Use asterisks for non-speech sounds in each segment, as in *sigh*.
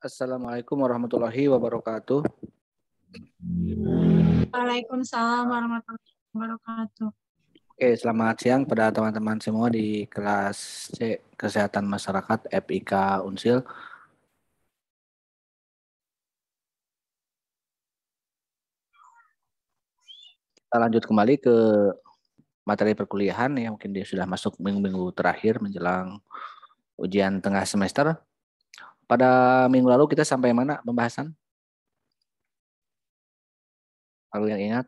Assalamualaikum warahmatullahi wabarakatuh. Waalaikumsalam warahmatullahi wabarakatuh. Oke, selamat siang pada teman-teman semua di kelas C Kesehatan Masyarakat FIK Unsil. Kita lanjut kembali ke materi perkuliahan ya mungkin dia sudah masuk minggu-minggu terakhir menjelang ujian tengah semester. Pada minggu lalu kita sampai mana pembahasan? Kalau yang ingat?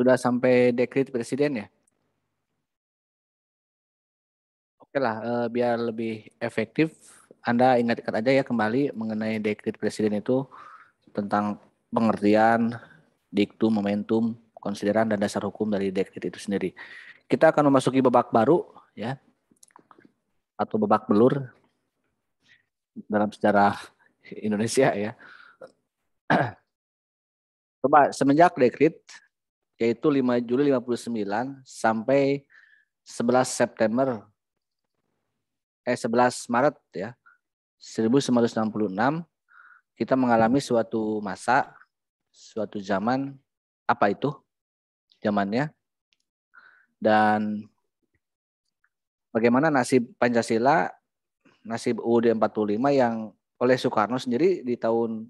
Sudah sampai dekrit presiden ya? Oke lah, eh, biar lebih efektif, Anda ingatkan aja ya kembali mengenai dekrit presiden itu tentang pengertian, diktum, momentum, konsideran, dan dasar hukum dari dekrit itu sendiri. Kita akan memasuki babak baru ya, atau babak belur dalam sejarah Indonesia ya. *clears throat* Coba semenjak dekrit yaitu 5 Juli 59 sampai 11 September eh 11 Maret ya 1966 kita mengalami suatu masa suatu zaman apa itu zamannya dan bagaimana nasib Pancasila nasib UUD 45 yang oleh Soekarno sendiri di tahun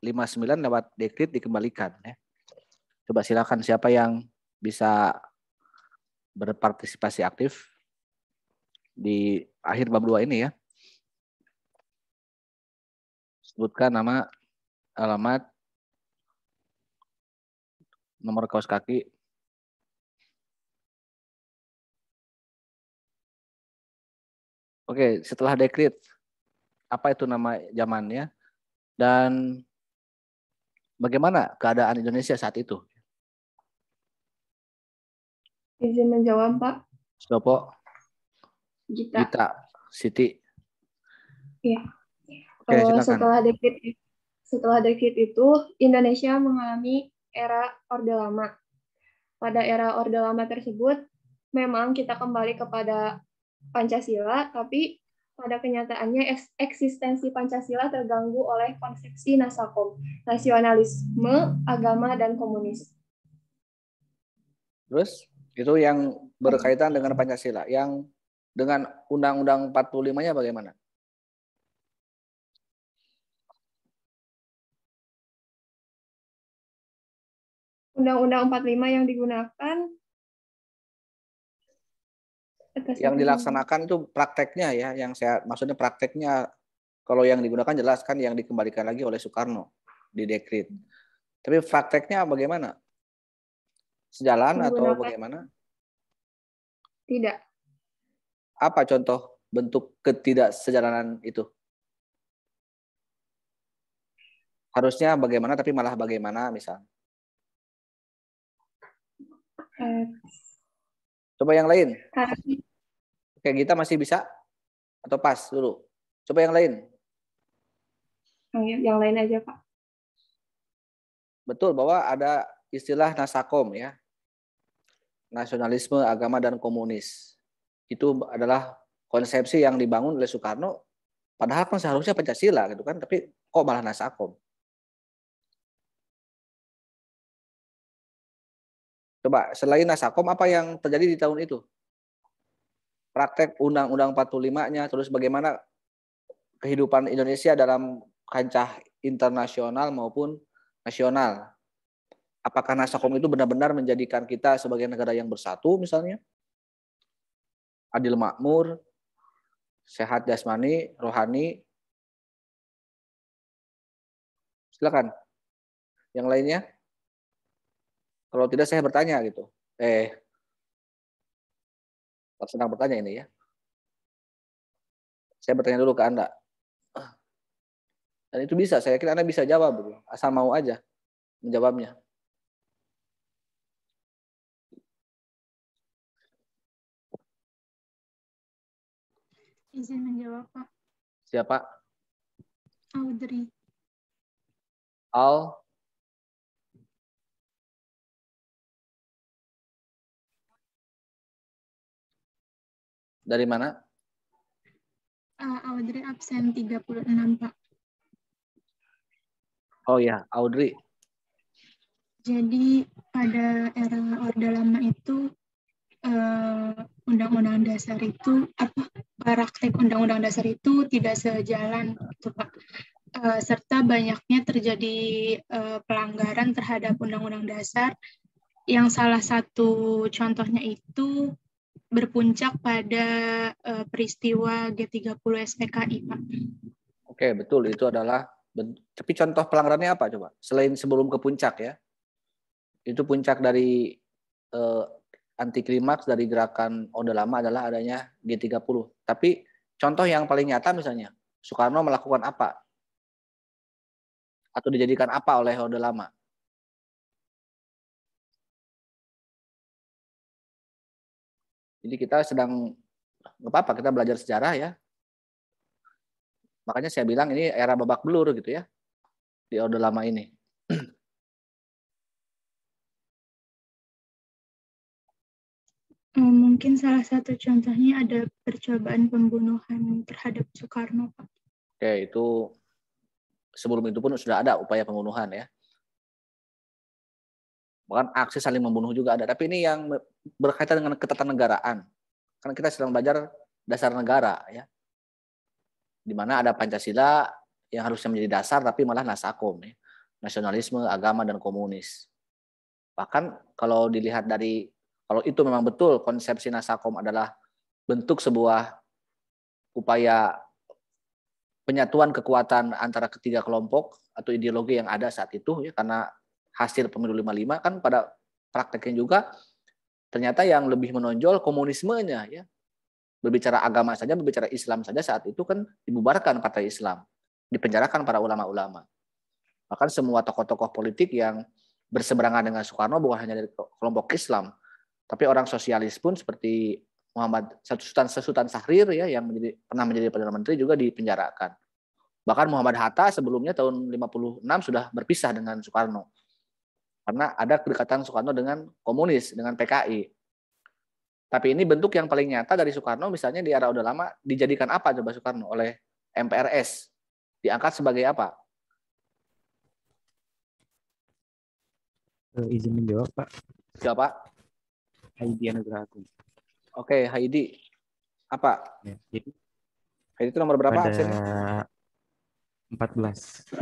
59 lewat dekrit dikembalikan ya Coba silakan siapa yang bisa berpartisipasi aktif di akhir bab 2 ini ya. Sebutkan nama, alamat, nomor kaos kaki, Oke, setelah dekrit, apa itu nama zamannya dan bagaimana keadaan Indonesia saat itu? Izin menjawab, Pak. Sopo? Gita. Gita. Siti. Iya. Oke, uh, setelah dekit setelah dekit itu Indonesia mengalami era Orde Lama. Pada era Orde Lama tersebut memang kita kembali kepada Pancasila, tapi pada kenyataannya eksistensi Pancasila terganggu oleh konsepsi Nasakom, nasionalisme, agama, dan komunis. Terus? Itu yang berkaitan dengan hmm. Pancasila. Yang dengan Undang-Undang 45-nya bagaimana? Undang-Undang 45 yang digunakan yang dilaksanakan itu prakteknya ya, yang saya maksudnya prakteknya kalau yang digunakan jelaskan, yang dikembalikan lagi oleh Soekarno di dekrit. Tapi prakteknya bagaimana? Sejalan atau bagaimana? Tidak. Apa contoh bentuk ketidaksejalanan itu? Harusnya bagaimana tapi malah bagaimana misal. Eh. Coba yang lain. Oke, kita masih bisa atau pas dulu. Coba yang lain. Oh, iya, yang lain aja, Pak. Betul bahwa ada istilah nasakom ya nasionalisme, agama, dan komunis. Itu adalah konsepsi yang dibangun oleh Soekarno, padahal kan seharusnya Pancasila gitu kan, tapi kok malah Nasakom. Coba selain Nasakom apa yang terjadi di tahun itu? Praktek Undang-Undang 45-nya, terus bagaimana kehidupan Indonesia dalam kancah internasional maupun nasional apakah Nasakom itu benar-benar menjadikan kita sebagai negara yang bersatu misalnya, adil makmur, sehat jasmani, rohani. Silakan. Yang lainnya? Kalau tidak saya bertanya gitu. Eh, senang bertanya ini ya. Saya bertanya dulu ke Anda. Dan itu bisa, saya kira Anda bisa jawab. Gitu. Asal mau aja menjawabnya. Izin menjawab, Pak. Siapa? Audrey. Al. Dari mana? Uh, Audrey absen 36, Pak. Oh ya, Audrey. Jadi pada era Orde Lama itu uh, undang-undang dasar itu apa praktek undang-undang dasar itu tidak sejalan gitu Pak. E, serta banyaknya terjadi e, pelanggaran terhadap undang-undang dasar yang salah satu contohnya itu berpuncak pada e, peristiwa G30 SPKI Pak. Oke, betul itu adalah tapi contoh pelanggarannya apa coba? Selain sebelum ke puncak ya. Itu puncak dari anti klimaks dari gerakan Orde Lama adalah adanya G30. Tapi contoh yang paling nyata misalnya, Soekarno melakukan apa? Atau dijadikan apa oleh Orde Lama? Jadi kita sedang, nggak apa-apa, kita belajar sejarah ya. Makanya saya bilang ini era babak belur gitu ya, di Orde Lama ini. Mungkin salah satu contohnya ada percobaan pembunuhan terhadap Soekarno, Pak. Oke, itu sebelum itu pun sudah ada upaya pembunuhan ya. Bahkan aksi saling membunuh juga ada. Tapi ini yang berkaitan dengan ketatanegaraan. Karena kita sedang belajar dasar negara ya. Di mana ada Pancasila yang harusnya menjadi dasar tapi malah nasakom ya. Nasionalisme, agama, dan komunis. Bahkan kalau dilihat dari kalau itu memang betul konsepsi Nasakom adalah bentuk sebuah upaya penyatuan kekuatan antara ketiga kelompok atau ideologi yang ada saat itu ya karena hasil pemilu 55 kan pada prakteknya juga ternyata yang lebih menonjol komunismenya ya berbicara agama saja berbicara Islam saja saat itu kan dibubarkan partai Islam dipenjarakan para ulama-ulama bahkan semua tokoh-tokoh politik yang berseberangan dengan Soekarno bukan hanya dari kelompok Islam tapi orang sosialis pun seperti Muhammad Sultan Sultan Sahrir ya yang menjadi, pernah menjadi perdana menteri juga dipenjarakan. Bahkan Muhammad Hatta sebelumnya tahun 56 sudah berpisah dengan Soekarno. Karena ada kedekatan Soekarno dengan komunis, dengan PKI. Tapi ini bentuk yang paling nyata dari Soekarno misalnya di era Orde Lama dijadikan apa coba Soekarno oleh MPRS? Diangkat sebagai apa? Eh, izin menjawab, Pak. Siapa? Pak. Haidi Anugrah Agung. Oke, okay, Haidi. Apa? Ya, jadi, Haidi itu nomor berapa? Pada 14. Oke.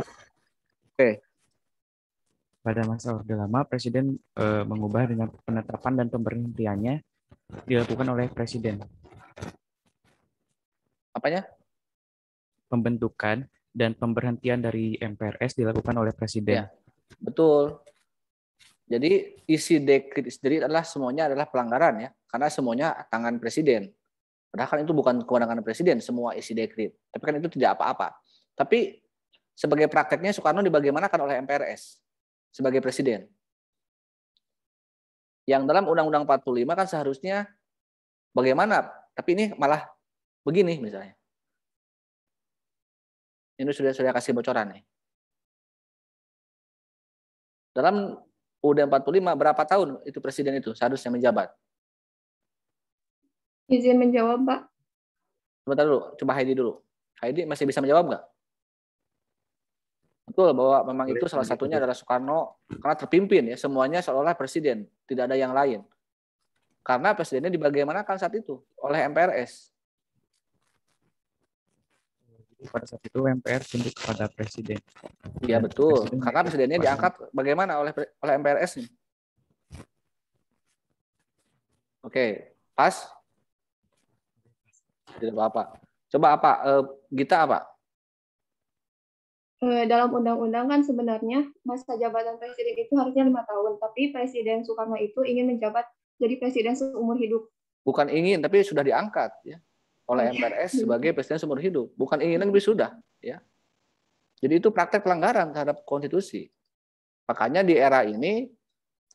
Okay. Pada masa Orde Lama, Presiden uh, mengubah dengan penetapan dan pemberhentiannya dilakukan oleh Presiden. Apanya? Pembentukan dan pemberhentian dari MPRS dilakukan oleh Presiden. Ya, betul. Jadi isi dekrit sendiri adalah semuanya adalah pelanggaran ya, karena semuanya tangan presiden. Padahal kan itu bukan kewenangan presiden semua isi dekrit. Tapi kan itu tidak apa-apa. Tapi sebagai prakteknya Soekarno dibagaimanakan oleh MPRS sebagai presiden. Yang dalam Undang-Undang 45 kan seharusnya bagaimana, tapi ini malah begini misalnya. Ini sudah saya kasih bocoran nih. Dalam udah 45 berapa tahun itu presiden itu seharusnya menjabat? Izin menjawab, Pak. Sebentar dulu, coba Heidi dulu. Heidi masih bisa menjawab nggak? Betul bahwa memang itu salah satunya adalah Soekarno karena terpimpin ya semuanya seolah-olah presiden, tidak ada yang lain. Karena presidennya dibagaimanakan saat itu oleh MPRS pada saat itu MPR tunduk kepada presiden. Iya betul. Presiden Karena presidennya kepada... diangkat bagaimana oleh oleh MPRS nih? Oke, pas? Tidak apa-apa. Coba apa? Eh, Gita apa? Eh, dalam undang-undang kan sebenarnya masa jabatan presiden itu harusnya lima tahun, tapi Presiden Soekarno itu ingin menjabat jadi presiden seumur hidup. Bukan ingin, tapi sudah diangkat ya oleh iya. MPRS sebagai presiden seumur hidup, bukan ingin sudah ya. Jadi itu praktek pelanggaran terhadap konstitusi. Makanya di era ini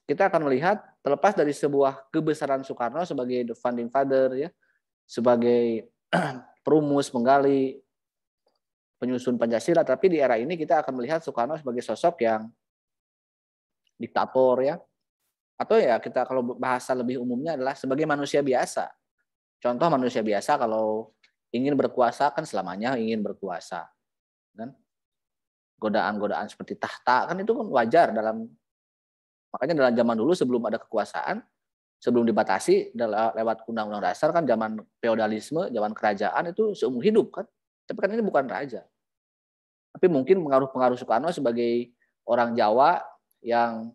kita akan melihat terlepas dari sebuah kebesaran Soekarno sebagai the founding father ya, sebagai *clears throat* perumus, penggali, penyusun Pancasila, tapi di era ini kita akan melihat Soekarno sebagai sosok yang diktator ya. Atau ya kita kalau bahasa lebih umumnya adalah sebagai manusia biasa Contoh manusia biasa kalau ingin berkuasa kan selamanya ingin berkuasa. Kan? Godaan-godaan seperti tahta kan itu kan wajar dalam makanya dalam zaman dulu sebelum ada kekuasaan, sebelum dibatasi eh, lewat undang-undang dasar kan zaman feodalisme, zaman kerajaan itu seumur hidup kan. Tapi kan ini bukan raja. Tapi mungkin pengaruh-pengaruh Soekarno sebagai orang Jawa yang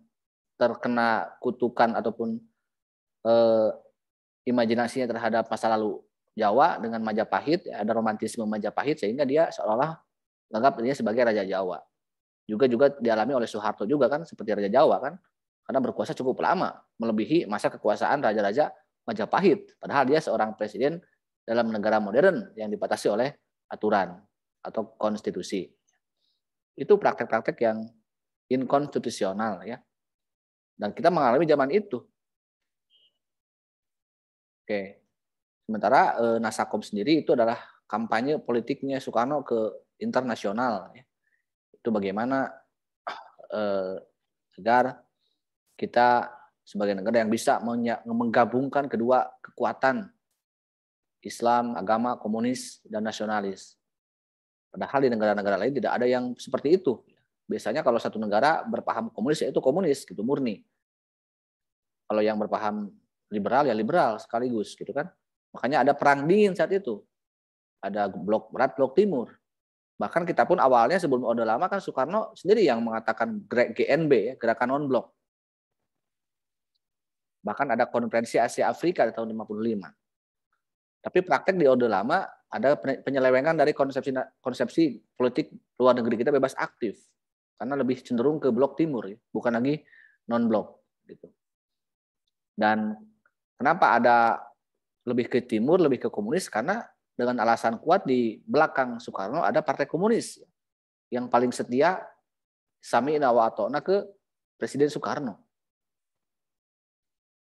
terkena kutukan ataupun eh, imajinasinya terhadap masa lalu Jawa dengan Majapahit, ada romantisme Majapahit sehingga dia seolah-olah menganggap dirinya sebagai raja Jawa. Juga juga dialami oleh Soeharto juga kan seperti raja Jawa kan karena berkuasa cukup lama, melebihi masa kekuasaan raja-raja Majapahit. Padahal dia seorang presiden dalam negara modern yang dibatasi oleh aturan atau konstitusi. Itu praktek-praktek yang inkonstitusional ya. Dan kita mengalami zaman itu. Oke. Sementara eh, Nasakom sendiri itu adalah kampanye politiknya Soekarno ke internasional. Ya. Itu bagaimana eh, agar kita sebagai negara yang bisa menggabungkan kedua kekuatan Islam, agama, komunis, dan nasionalis. Padahal di negara-negara lain tidak ada yang seperti itu. Biasanya kalau satu negara berpaham komunis, yaitu itu komunis, gitu, murni. Kalau yang berpaham liberal ya liberal sekaligus gitu kan. Makanya ada perang dingin saat itu. Ada blok berat blok timur. Bahkan kita pun awalnya sebelum Orde Lama kan Soekarno sendiri yang mengatakan GNB, ya, Gerakan Non Blok. Bahkan ada konferensi Asia Afrika di tahun 55. Tapi praktek di Orde Lama ada penyelewengan dari konsepsi konsepsi politik luar negeri kita bebas aktif karena lebih cenderung ke blok timur ya, bukan lagi non blok gitu. Dan Kenapa ada lebih ke timur, lebih ke komunis? Karena dengan alasan kuat di belakang Soekarno ada partai komunis yang paling setia Sami wa ke Presiden Soekarno.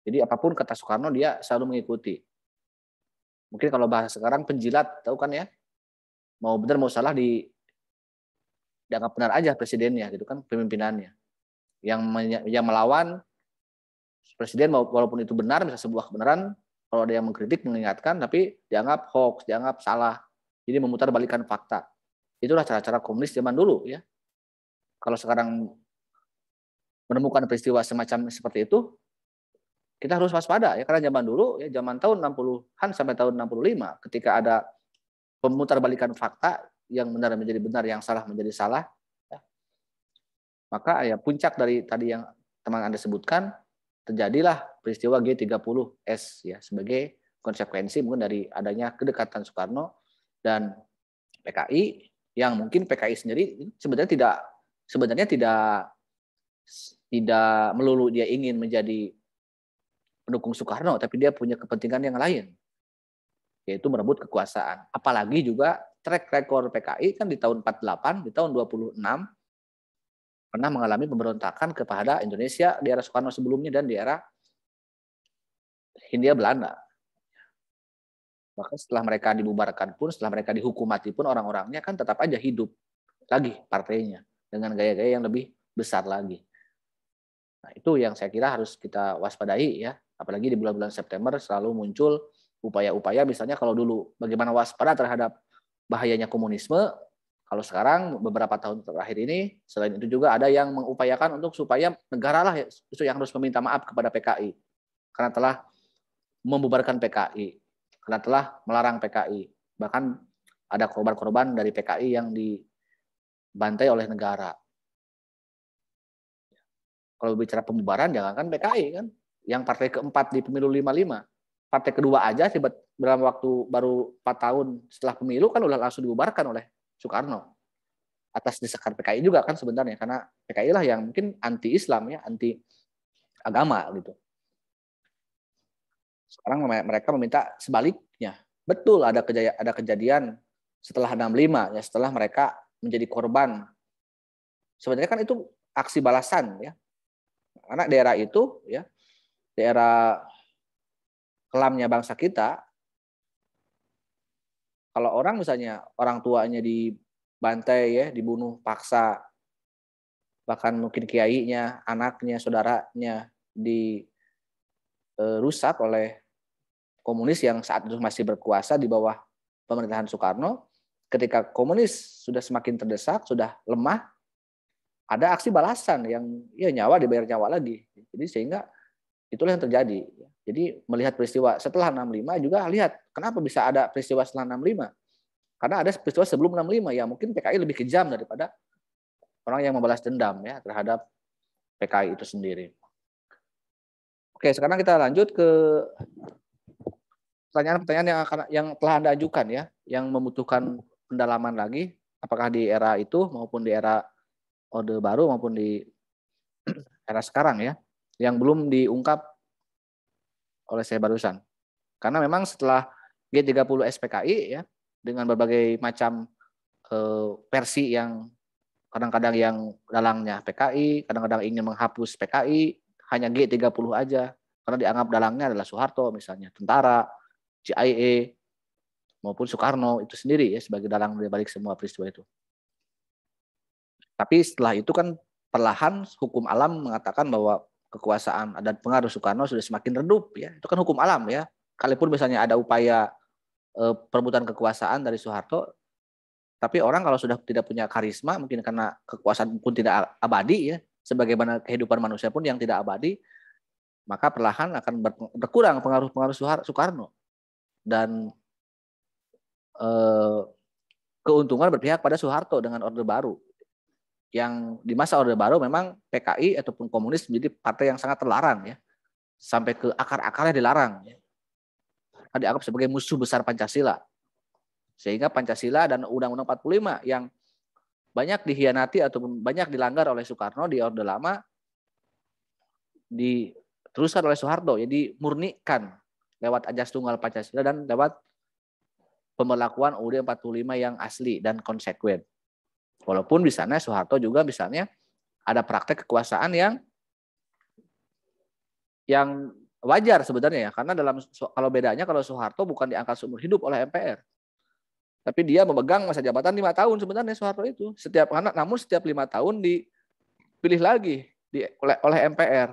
Jadi apapun kata Soekarno dia selalu mengikuti. Mungkin kalau bahasa sekarang penjilat, tahu kan ya? Mau benar mau salah di dianggap benar aja presidennya gitu kan pemimpinannya. Yang yang melawan presiden walaupun itu benar bisa sebuah kebenaran kalau ada yang mengkritik mengingatkan tapi dianggap hoax dianggap salah jadi memutar balikan fakta itulah cara-cara komunis zaman dulu ya kalau sekarang menemukan peristiwa semacam seperti itu kita harus waspada ya karena zaman dulu ya zaman tahun 60-an sampai tahun 65 ketika ada pemutar balikan fakta yang benar menjadi benar yang salah menjadi salah ya. maka ya puncak dari tadi yang teman Anda sebutkan terjadilah peristiwa G30S ya sebagai konsekuensi mungkin dari adanya kedekatan Soekarno dan PKI yang mungkin PKI sendiri sebenarnya tidak sebenarnya tidak tidak melulu dia ingin menjadi pendukung Soekarno tapi dia punya kepentingan yang lain yaitu merebut kekuasaan apalagi juga track record PKI kan di tahun 48 di tahun 26 pernah mengalami pemberontakan kepada Indonesia di era Soekarno sebelumnya dan di era Hindia Belanda. Bahkan setelah mereka dibubarkan pun, setelah mereka dihukum mati pun orang-orangnya kan tetap aja hidup lagi partainya dengan gaya-gaya yang lebih besar lagi. Nah, itu yang saya kira harus kita waspadai ya, apalagi di bulan-bulan September selalu muncul upaya-upaya misalnya kalau dulu bagaimana waspada terhadap bahayanya komunisme, kalau sekarang beberapa tahun terakhir ini, selain itu juga ada yang mengupayakan untuk supaya negara lah ya, yang harus meminta maaf kepada PKI karena telah membubarkan PKI, karena telah melarang PKI. Bahkan ada korban-korban dari PKI yang dibantai oleh negara. Kalau bicara pembubaran, jangankan PKI kan, yang partai keempat di pemilu 55, partai kedua aja dalam waktu baru 4 tahun setelah pemilu kan udah langsung dibubarkan oleh Soekarno atas desakan PKI juga kan sebenarnya karena PKI lah yang mungkin anti Islam ya anti agama gitu sekarang mereka meminta sebaliknya betul ada kejaya, ada kejadian setelah 65 ya setelah mereka menjadi korban sebenarnya kan itu aksi balasan ya karena daerah itu ya daerah kelamnya bangsa kita kalau orang misalnya orang tuanya dibantai ya, dibunuh paksa, bahkan mungkin kiainya, anaknya, saudaranya dirusak e, oleh komunis yang saat itu masih berkuasa di bawah pemerintahan Soekarno. Ketika komunis sudah semakin terdesak, sudah lemah, ada aksi balasan yang ya nyawa dibayar nyawa lagi. Jadi sehingga Itulah yang terjadi. Jadi melihat peristiwa setelah 65 juga lihat kenapa bisa ada peristiwa setelah 65. Karena ada peristiwa sebelum 65 ya mungkin PKI lebih kejam daripada orang yang membalas dendam ya terhadap PKI itu sendiri. Oke, sekarang kita lanjut ke pertanyaan-pertanyaan yang akan yang telah Anda ajukan ya, yang membutuhkan pendalaman lagi apakah di era itu maupun di era Orde Baru maupun di *clears throat* era sekarang ya yang belum diungkap oleh saya barusan. Karena memang setelah G30 SPKI ya dengan berbagai macam eh, versi yang kadang-kadang yang dalangnya PKI, kadang-kadang ingin menghapus PKI, hanya G30 aja karena dianggap dalangnya adalah Soeharto misalnya, tentara, CIA maupun Soekarno itu sendiri ya sebagai dalang dari balik semua peristiwa itu. Tapi setelah itu kan perlahan hukum alam mengatakan bahwa kekuasaan dan pengaruh Soekarno sudah semakin redup ya. Itu kan hukum alam ya. Kalaupun misalnya ada upaya e, perebutan kekuasaan dari Soeharto, tapi orang kalau sudah tidak punya karisma, mungkin karena kekuasaan pun tidak abadi ya, sebagaimana kehidupan manusia pun yang tidak abadi, maka perlahan akan berkurang pengaruh-pengaruh Soekarno dan e, keuntungan berpihak pada Soeharto dengan Orde Baru yang di masa Orde Baru memang PKI ataupun komunis menjadi partai yang sangat terlarang ya. Sampai ke akar-akarnya dilarang ya. Kan dianggap sebagai musuh besar Pancasila. Sehingga Pancasila dan Undang-Undang 45 yang banyak dihianati ataupun banyak dilanggar oleh Soekarno di Orde Lama diteruskan oleh Soeharto. Jadi ya, murnikan lewat ajas tunggal Pancasila dan lewat pemberlakuan UUD 45 yang asli dan konsekuen. Walaupun di sana Soeharto juga misalnya ada praktek kekuasaan yang yang wajar sebenarnya ya karena dalam kalau bedanya kalau Soeharto bukan diangkat seumur hidup oleh MPR tapi dia memegang masa jabatan lima tahun sebenarnya Soeharto itu setiap anak namun setiap lima tahun dipilih lagi di, oleh oleh MPR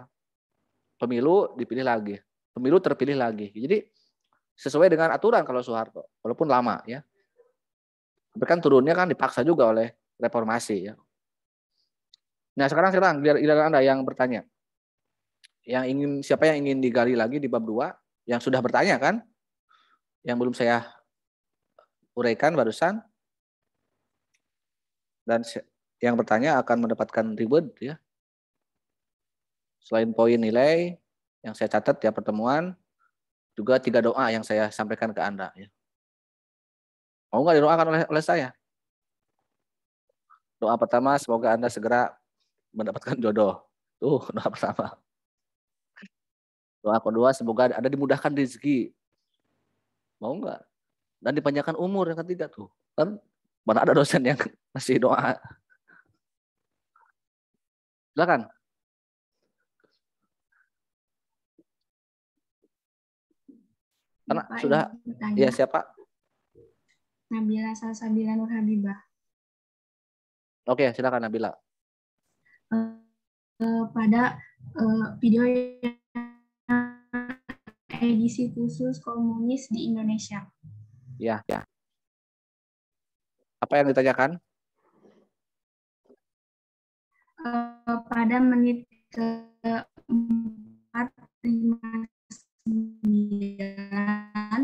pemilu dipilih lagi pemilu terpilih lagi jadi sesuai dengan aturan kalau Soeharto walaupun lama ya tapi kan turunnya kan dipaksa juga oleh reformasi ya. Nah, sekarang sekarang giliran Anda yang bertanya. Yang ingin siapa yang ingin digali lagi di bab 2 yang sudah bertanya kan? Yang belum saya uraikan barusan. Dan yang bertanya akan mendapatkan reward ya. Selain poin nilai yang saya catat ya pertemuan juga tiga doa yang saya sampaikan ke Anda ya. Mau nggak didoakan oleh, oleh saya? Doa pertama, semoga Anda segera mendapatkan jodoh. Tuh, *laughs* doa pertama. Doa kedua, semoga Anda dimudahkan rezeki. Mau nggak? Dan dipanjangkan umur yang ketiga tuh. Kan mana ada dosen yang masih *laughs* doa. Silakan. Karena sudah, ya siapa? Nabila Salsabila Nur Habibah. Oke, okay, silakan Nabila. Uh, pada uh, video edisi khusus komunis di Indonesia. Ya, ya. Apa yang ditanyakan? Uh, pada menit ke empat lima sembilan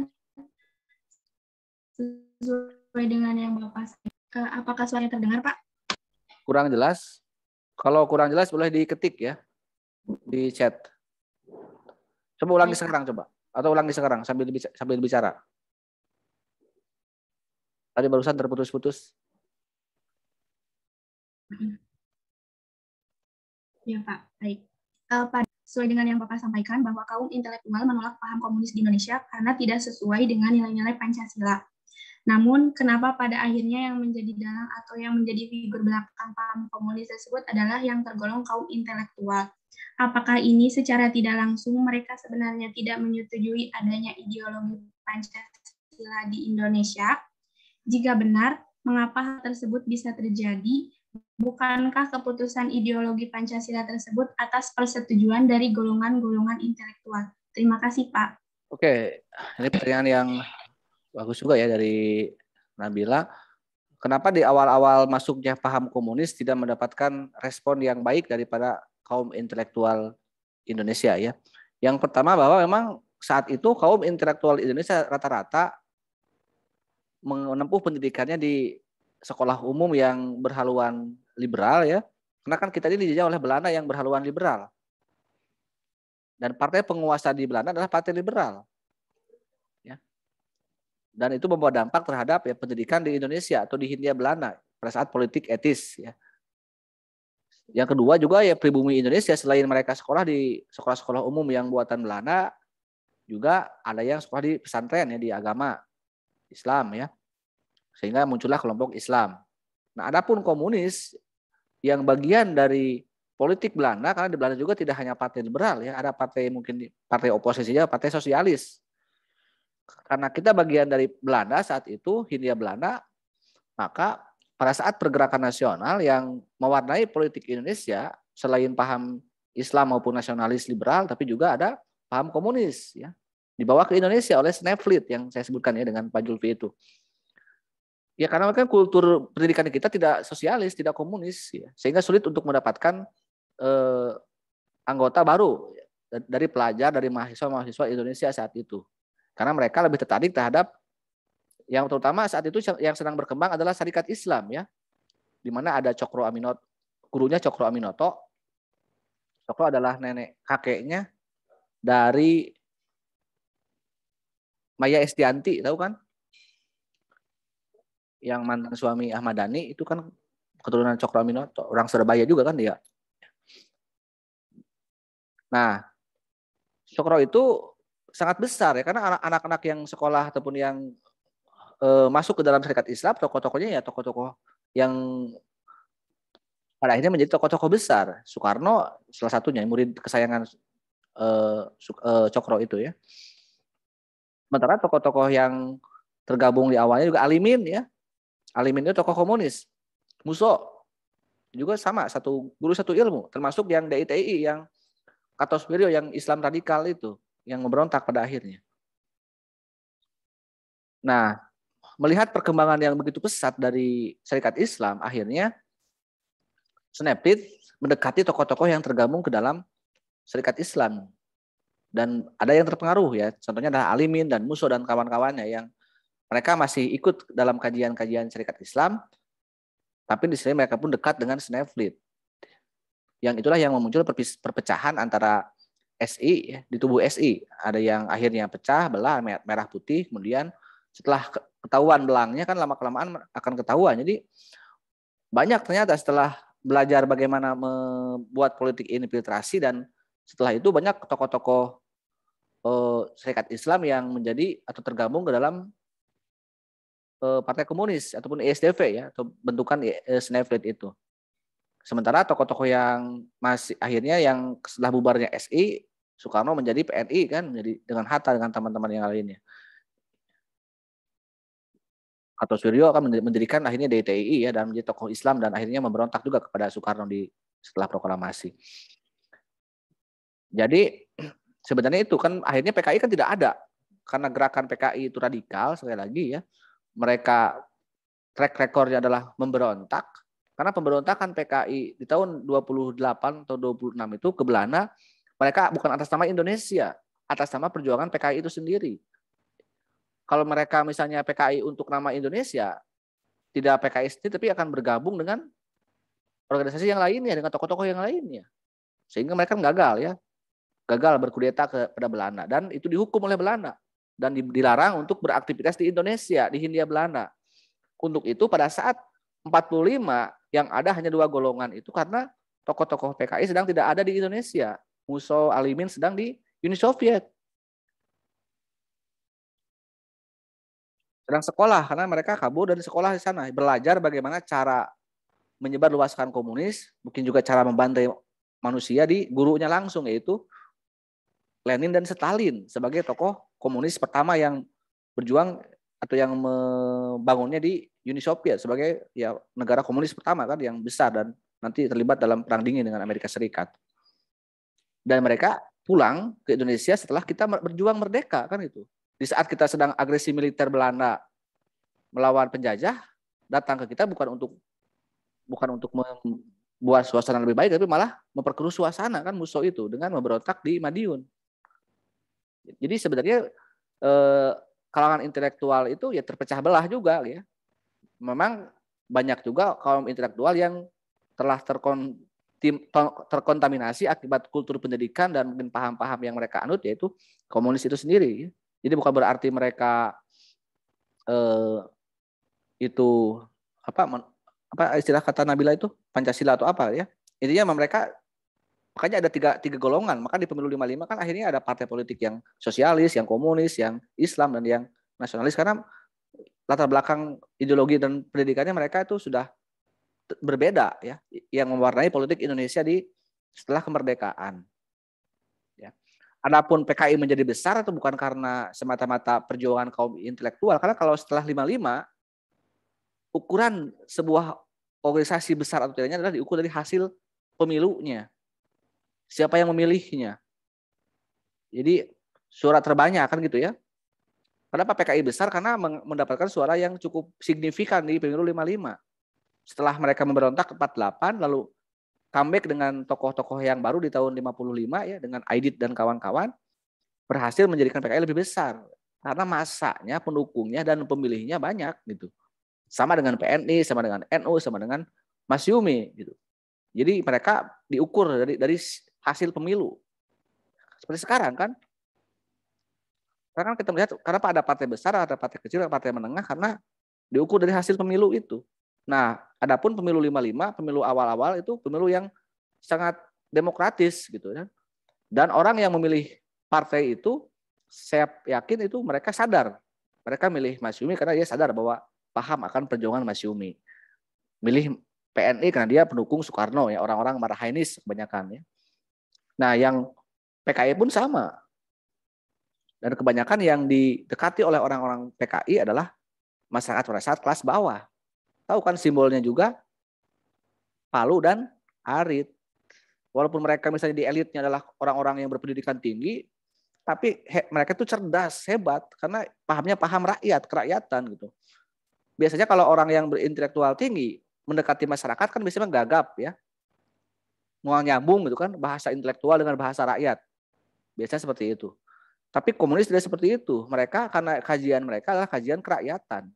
sesuai dengan yang bapak apakah suaranya terdengar pak? kurang jelas, kalau kurang jelas boleh diketik ya di chat. Coba ulangi iya. sekarang coba atau ulangi sekarang sambil sambil bicara. Tadi barusan terputus-putus. Ya Pak, baik. Uh, eh, pada, sesuai dengan yang Bapak sampaikan bahwa kaum intelektual menolak paham komunis di Indonesia karena tidak sesuai dengan nilai-nilai Pancasila. Namun, kenapa pada akhirnya yang menjadi dalang atau yang menjadi figur belakang paham komunis tersebut adalah yang tergolong kaum intelektual? Apakah ini secara tidak langsung mereka sebenarnya tidak menyetujui adanya ideologi Pancasila di Indonesia? Jika benar, mengapa hal tersebut bisa terjadi? Bukankah keputusan ideologi Pancasila tersebut atas persetujuan dari golongan-golongan intelektual? Terima kasih, Pak. Oke, ini pertanyaan yang bagus juga ya dari Nabila. Kenapa di awal-awal masuknya paham komunis tidak mendapatkan respon yang baik daripada kaum intelektual Indonesia ya? Yang pertama bahwa memang saat itu kaum intelektual Indonesia rata-rata menempuh pendidikannya di sekolah umum yang berhaluan liberal ya. Karena kan kita ini dijajah oleh Belanda yang berhaluan liberal. Dan partai penguasa di Belanda adalah partai liberal dan itu membawa dampak terhadap ya pendidikan di Indonesia atau di Hindia Belanda pada saat politik etis ya. Yang kedua juga ya pribumi Indonesia selain mereka sekolah di sekolah-sekolah umum yang buatan Belanda juga ada yang sekolah di pesantren ya di agama Islam ya. Sehingga muncullah kelompok Islam. Nah, adapun komunis yang bagian dari politik Belanda karena di Belanda juga tidak hanya partai liberal ya, ada partai mungkin partai oposisinya, partai sosialis karena kita bagian dari Belanda saat itu, Hindia Belanda, maka pada saat pergerakan nasional yang mewarnai politik Indonesia, selain paham Islam maupun nasionalis liberal, tapi juga ada paham komunis. ya Dibawa ke Indonesia oleh Sneflit yang saya sebutkan ya dengan Pak Julfi itu. Ya karena kan kultur pendidikan kita tidak sosialis, tidak komunis, ya. sehingga sulit untuk mendapatkan eh, anggota baru ya, dari pelajar, dari mahasiswa-mahasiswa Indonesia saat itu. Karena mereka lebih tertarik terhadap yang terutama saat itu yang sedang berkembang adalah syarikat Islam ya. Di mana ada Cokro Aminoto, gurunya Cokro Aminoto. Cokro adalah nenek kakeknya dari Maya Estianti, tahu kan? Yang mantan suami Ahmad Dhani itu kan keturunan Cokro Aminoto, orang Surabaya juga kan dia. Nah, Cokro itu sangat besar ya karena anak-anak yang sekolah ataupun yang uh, masuk ke dalam serikat Islam tokoh-tokohnya ya tokoh-tokoh yang pada akhirnya menjadi tokoh-tokoh besar Soekarno salah satunya murid kesayangan uh, uh, Cokro itu ya sementara tokoh-tokoh yang tergabung di awalnya juga Alimin ya Alimin itu tokoh komunis Muso juga sama satu guru satu ilmu termasuk yang DITI yang Katos Wirjo yang Islam radikal itu yang memberontak pada akhirnya. Nah, melihat perkembangan yang begitu pesat dari Serikat Islam, akhirnya Snapit mendekati tokoh-tokoh yang tergabung ke dalam Serikat Islam. Dan ada yang terpengaruh ya, contohnya adalah Alimin dan Muso dan kawan-kawannya yang mereka masih ikut dalam kajian-kajian Serikat Islam, tapi di sini mereka pun dekat dengan Snapfleet. Yang itulah yang muncul perpecahan antara SI ya, di tubuh SI ada yang akhirnya pecah belah merah putih kemudian setelah ketahuan belangnya kan lama kelamaan akan ketahuan jadi banyak ternyata setelah belajar bagaimana membuat politik infiltrasi dan setelah itu banyak tokoh-tokoh eh, serikat Islam yang menjadi atau tergabung ke dalam eh, partai komunis ataupun ISDV e ya atau bentukan e-, eh, itu sementara tokoh-tokoh yang masih akhirnya yang setelah bubarnya SI Soekarno menjadi PNI kan, menjadi dengan Hatta dengan teman-teman yang lainnya. Atau Suryo akan mendirikan akhirnya DTI ya dan menjadi tokoh Islam dan akhirnya memberontak juga kepada Soekarno di setelah proklamasi. Jadi *clears throat* sebenarnya itu kan akhirnya PKI kan tidak ada karena gerakan PKI itu radikal sekali lagi ya. Mereka track recordnya adalah memberontak karena pemberontakan PKI di tahun 28 atau 26 itu ke Belanda mereka bukan atas nama Indonesia, atas nama perjuangan PKI itu sendiri. Kalau mereka misalnya PKI untuk nama Indonesia, tidak PKI sendiri, tapi akan bergabung dengan organisasi yang lainnya, dengan tokoh-tokoh yang lainnya. Sehingga mereka kan gagal ya, gagal berkudeta kepada Belanda. Dan itu dihukum oleh Belanda. Dan dilarang untuk beraktivitas di Indonesia, di Hindia Belanda. Untuk itu pada saat 45 yang ada hanya dua golongan itu karena tokoh-tokoh PKI sedang tidak ada di Indonesia. Muso Alimin sedang di Uni Soviet. Sedang sekolah karena mereka kabur dari sekolah di sana, belajar bagaimana cara menyebar luaskan komunis, mungkin juga cara membantai manusia di gurunya langsung yaitu Lenin dan Stalin sebagai tokoh komunis pertama yang berjuang atau yang membangunnya di Uni Soviet sebagai ya negara komunis pertama kan yang besar dan nanti terlibat dalam perang dingin dengan Amerika Serikat dan mereka pulang ke Indonesia setelah kita berjuang merdeka kan itu. Di saat kita sedang agresi militer Belanda melawan penjajah, datang ke kita bukan untuk bukan untuk membuat suasana lebih baik tapi malah memperkeruh suasana kan musuh itu dengan memberontak di Madiun. Jadi sebenarnya eh, kalangan intelektual itu ya terpecah belah juga ya. Memang banyak juga kaum intelektual yang telah terkon terkontaminasi akibat kultur pendidikan dan mungkin paham-paham yang mereka anut yaitu komunis itu sendiri. Jadi bukan berarti mereka eh, itu apa apa istilah kata Nabila itu Pancasila atau apa ya. Intinya mereka makanya ada tiga, tiga golongan. Maka di pemilu 55 kan akhirnya ada partai politik yang sosialis, yang komunis, yang Islam dan yang nasionalis karena latar belakang ideologi dan pendidikannya mereka itu sudah berbeda ya yang mewarnai politik Indonesia di setelah kemerdekaan. Ya. Adapun PKI menjadi besar atau bukan karena semata-mata perjuangan kaum intelektual karena kalau setelah 55 ukuran sebuah organisasi besar atau tidaknya adalah diukur dari hasil pemilunya. Siapa yang memilihnya. Jadi suara terbanyak kan gitu ya. Kenapa PKI besar? Karena mendapatkan suara yang cukup signifikan di pemilu 55 setelah mereka memberontak 48 lalu comeback dengan tokoh-tokoh yang baru di tahun 55 ya dengan Aidit dan kawan-kawan berhasil menjadikan PKI lebih besar karena masanya pendukungnya dan pemilihnya banyak gitu. Sama dengan PNI, sama dengan NU, sama dengan Mas Yumi gitu. Jadi mereka diukur dari dari hasil pemilu. Seperti sekarang kan karena kan kita melihat karena ada partai besar, ada partai kecil, ada partai menengah karena diukur dari hasil pemilu itu. Nah, adapun pemilu 55, pemilu awal-awal itu pemilu yang sangat demokratis gitu ya. Dan orang yang memilih partai itu saya yakin itu mereka sadar. Mereka milih Mas Yumi karena dia sadar bahwa paham akan perjuangan Mas Yumi. Milih PNI karena dia pendukung Soekarno ya, orang-orang marahainis kebanyakan ya. Nah, yang PKI pun sama. Dan kebanyakan yang didekati oleh orang-orang PKI adalah masyarakat pada kelas bawah. Tahu kan simbolnya juga Palu dan Arit. Walaupun mereka misalnya di elitnya adalah orang-orang yang berpendidikan tinggi, tapi he, mereka itu cerdas, hebat karena pahamnya paham rakyat, kerakyatan gitu. Biasanya kalau orang yang berintelektual tinggi mendekati masyarakat kan biasanya gagap ya. Mau nyambung gitu kan bahasa intelektual dengan bahasa rakyat. Biasanya seperti itu. Tapi komunis tidak seperti itu. Mereka karena kajian mereka adalah kajian kerakyatan.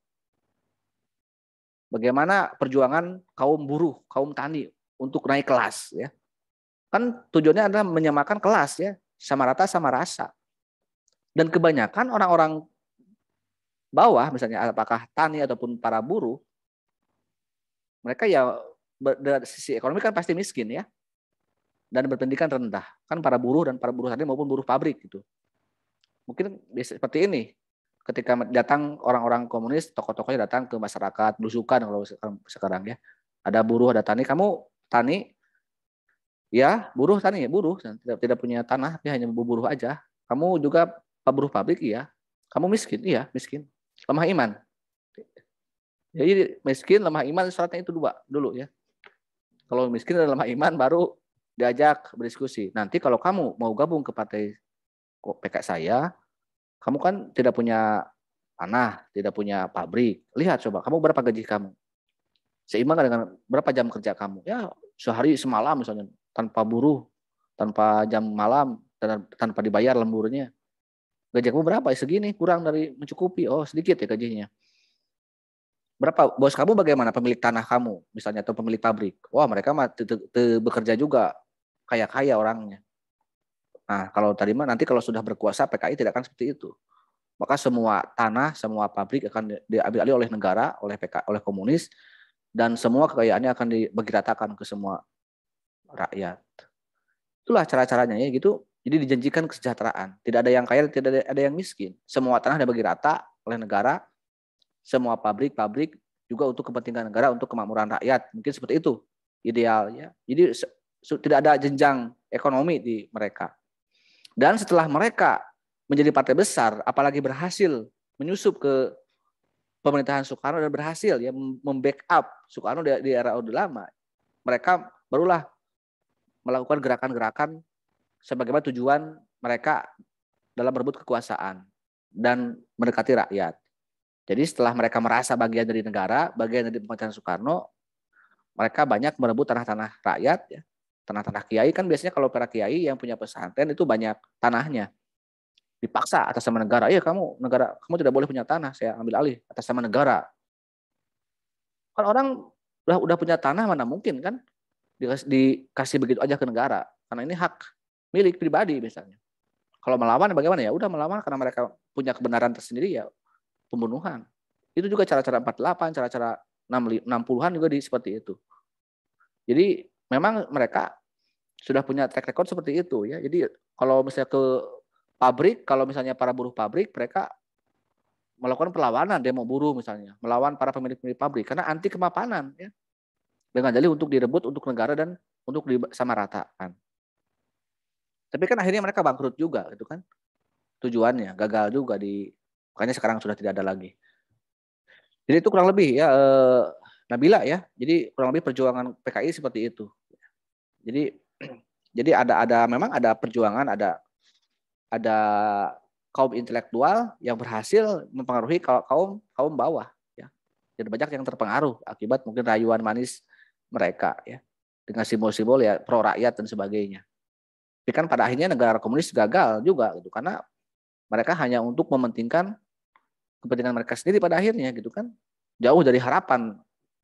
Bagaimana perjuangan kaum buruh, kaum tani untuk naik kelas ya. Kan tujuannya adalah menyamakan kelas ya, sama rata sama rasa. Dan kebanyakan orang-orang bawah misalnya apakah tani ataupun para buruh mereka ya dari sisi ekonomi kan pasti miskin ya dan berpendidikan rendah kan para buruh dan para buruh tani maupun buruh pabrik gitu mungkin seperti ini ketika datang orang-orang komunis, tokoh-tokohnya datang ke masyarakat, belusukan kalau sekarang ya. Ada buruh, ada tani. Kamu tani, ya buruh tani ya buruh, tidak tidak punya tanah, dia hanya buruh aja. Kamu juga buruh pabrik, iya. Kamu miskin, iya miskin. Lemah iman. Jadi miskin, lemah iman syaratnya itu dua dulu ya. Kalau miskin dan lemah iman baru diajak berdiskusi. Nanti kalau kamu mau gabung ke partai PK saya, kamu kan tidak punya tanah, tidak punya pabrik. Lihat coba, kamu berapa gaji kamu? Seimbang dengan berapa jam kerja kamu? Ya, sehari semalam misalnya, tanpa buruh, tanpa jam malam, dan tanpa dibayar lemburnya. Gaji kamu berapa? Ya, segini, kurang dari mencukupi. Oh, sedikit ya gajinya. Berapa bos kamu bagaimana pemilik tanah kamu misalnya atau pemilik pabrik? Wah, mereka mah bekerja juga kayak kaya orangnya. Nah, kalau tadi mah nanti kalau sudah berkuasa PKI tidak akan seperti itu. Maka semua tanah, semua pabrik akan diambil alih oleh negara, oleh PK, oleh komunis dan semua kekayaannya akan dibagi ratakan ke semua rakyat. Itulah cara-caranya ya gitu. Jadi dijanjikan kesejahteraan. Tidak ada yang kaya, tidak ada yang miskin. Semua tanah dibagi rata oleh negara. Semua pabrik-pabrik juga untuk kepentingan negara, untuk kemakmuran rakyat. Mungkin seperti itu idealnya. Jadi tidak ada jenjang ekonomi di mereka. Dan setelah mereka menjadi partai besar, apalagi berhasil menyusup ke pemerintahan Soekarno dan berhasil ya membackup Soekarno di, di era Orde Lama, mereka barulah melakukan gerakan-gerakan sebagaimana tujuan mereka dalam merebut kekuasaan dan mendekati rakyat. Jadi setelah mereka merasa bagian dari negara, bagian dari pemerintahan Soekarno, mereka banyak merebut tanah-tanah rakyat ya, tanah-tanah kiai kan biasanya kalau para kiai yang punya pesantren itu banyak tanahnya dipaksa atas sama negara iya kamu negara kamu tidak boleh punya tanah saya ambil alih atas sama negara kalau orang udah udah punya tanah mana mungkin kan dikasih, dikasih begitu aja ke negara karena ini hak milik pribadi misalnya kalau melawan bagaimana ya udah melawan karena mereka punya kebenaran tersendiri ya pembunuhan itu juga cara-cara 48 cara-cara 60-an juga di seperti itu jadi memang mereka sudah punya track record seperti itu ya. Jadi kalau misalnya ke pabrik, kalau misalnya para buruh pabrik, mereka melakukan perlawanan demo buruh misalnya, melawan para pemilik-pemilik pabrik karena anti kemapanan ya. Dengan jadi untuk direbut untuk negara dan untuk sama rata kan. Tapi kan akhirnya mereka bangkrut juga gitu kan. Tujuannya gagal juga di makanya sekarang sudah tidak ada lagi. Jadi itu kurang lebih ya eh, Nabila ya. Jadi kurang lebih perjuangan PKI seperti itu. Jadi *clears throat* jadi ada ada memang ada perjuangan, ada ada kaum intelektual yang berhasil mempengaruhi kaum kaum bawah ya. Jadi banyak yang terpengaruh akibat mungkin rayuan manis mereka ya dengan simbol-simbol ya pro rakyat dan sebagainya. Tapi kan pada akhirnya negara komunis gagal juga gitu karena mereka hanya untuk mementingkan kepentingan mereka sendiri pada akhirnya gitu kan jauh dari harapan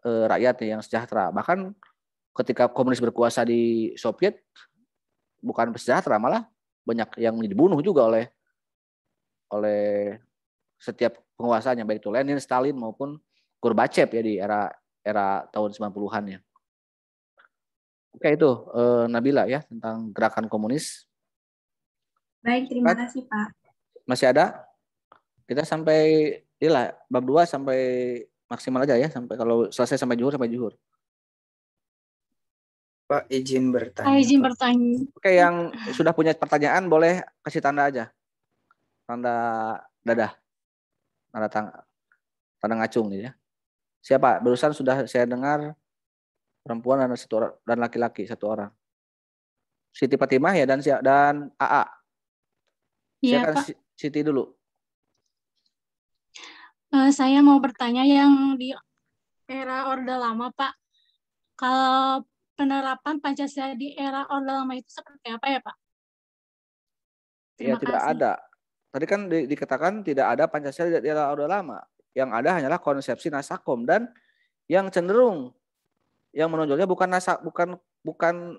e, rakyatnya yang sejahtera bahkan ketika komunis berkuasa di Soviet bukan sejahtera malah banyak yang dibunuh juga oleh oleh setiap penguasanya baik itu Lenin, Stalin maupun Gorbachev ya di era era tahun 90-an ya. Oke itu eh, Nabila ya tentang gerakan komunis. Baik, terima kasih Pak. Masih ada? Kita sampai inilah bab 2 sampai maksimal aja ya sampai kalau selesai sampai juhur sampai juhur. Pak izin bertanya. Pak ah, izin bertanya. Oke, yang sudah punya pertanyaan boleh kasih tanda aja. Tanda dadah. Tanda tang tanda ngacung nih ya. Siapa? Barusan sudah saya dengar perempuan dan satu orang, dan laki-laki satu orang. Siti Fatimah ya dan dan AA. Iya, Pak. Siti dulu. Uh, saya mau bertanya yang di era Orde Lama, Pak. Kalau penerapan Pancasila di era Orde Lama itu seperti apa ya Pak? Iya ya kasih. tidak ada. Tadi kan di, dikatakan tidak ada Pancasila di era Orde Lama. Yang ada hanyalah konsepsi Nasakom dan yang cenderung yang menonjolnya bukan nasa bukan bukan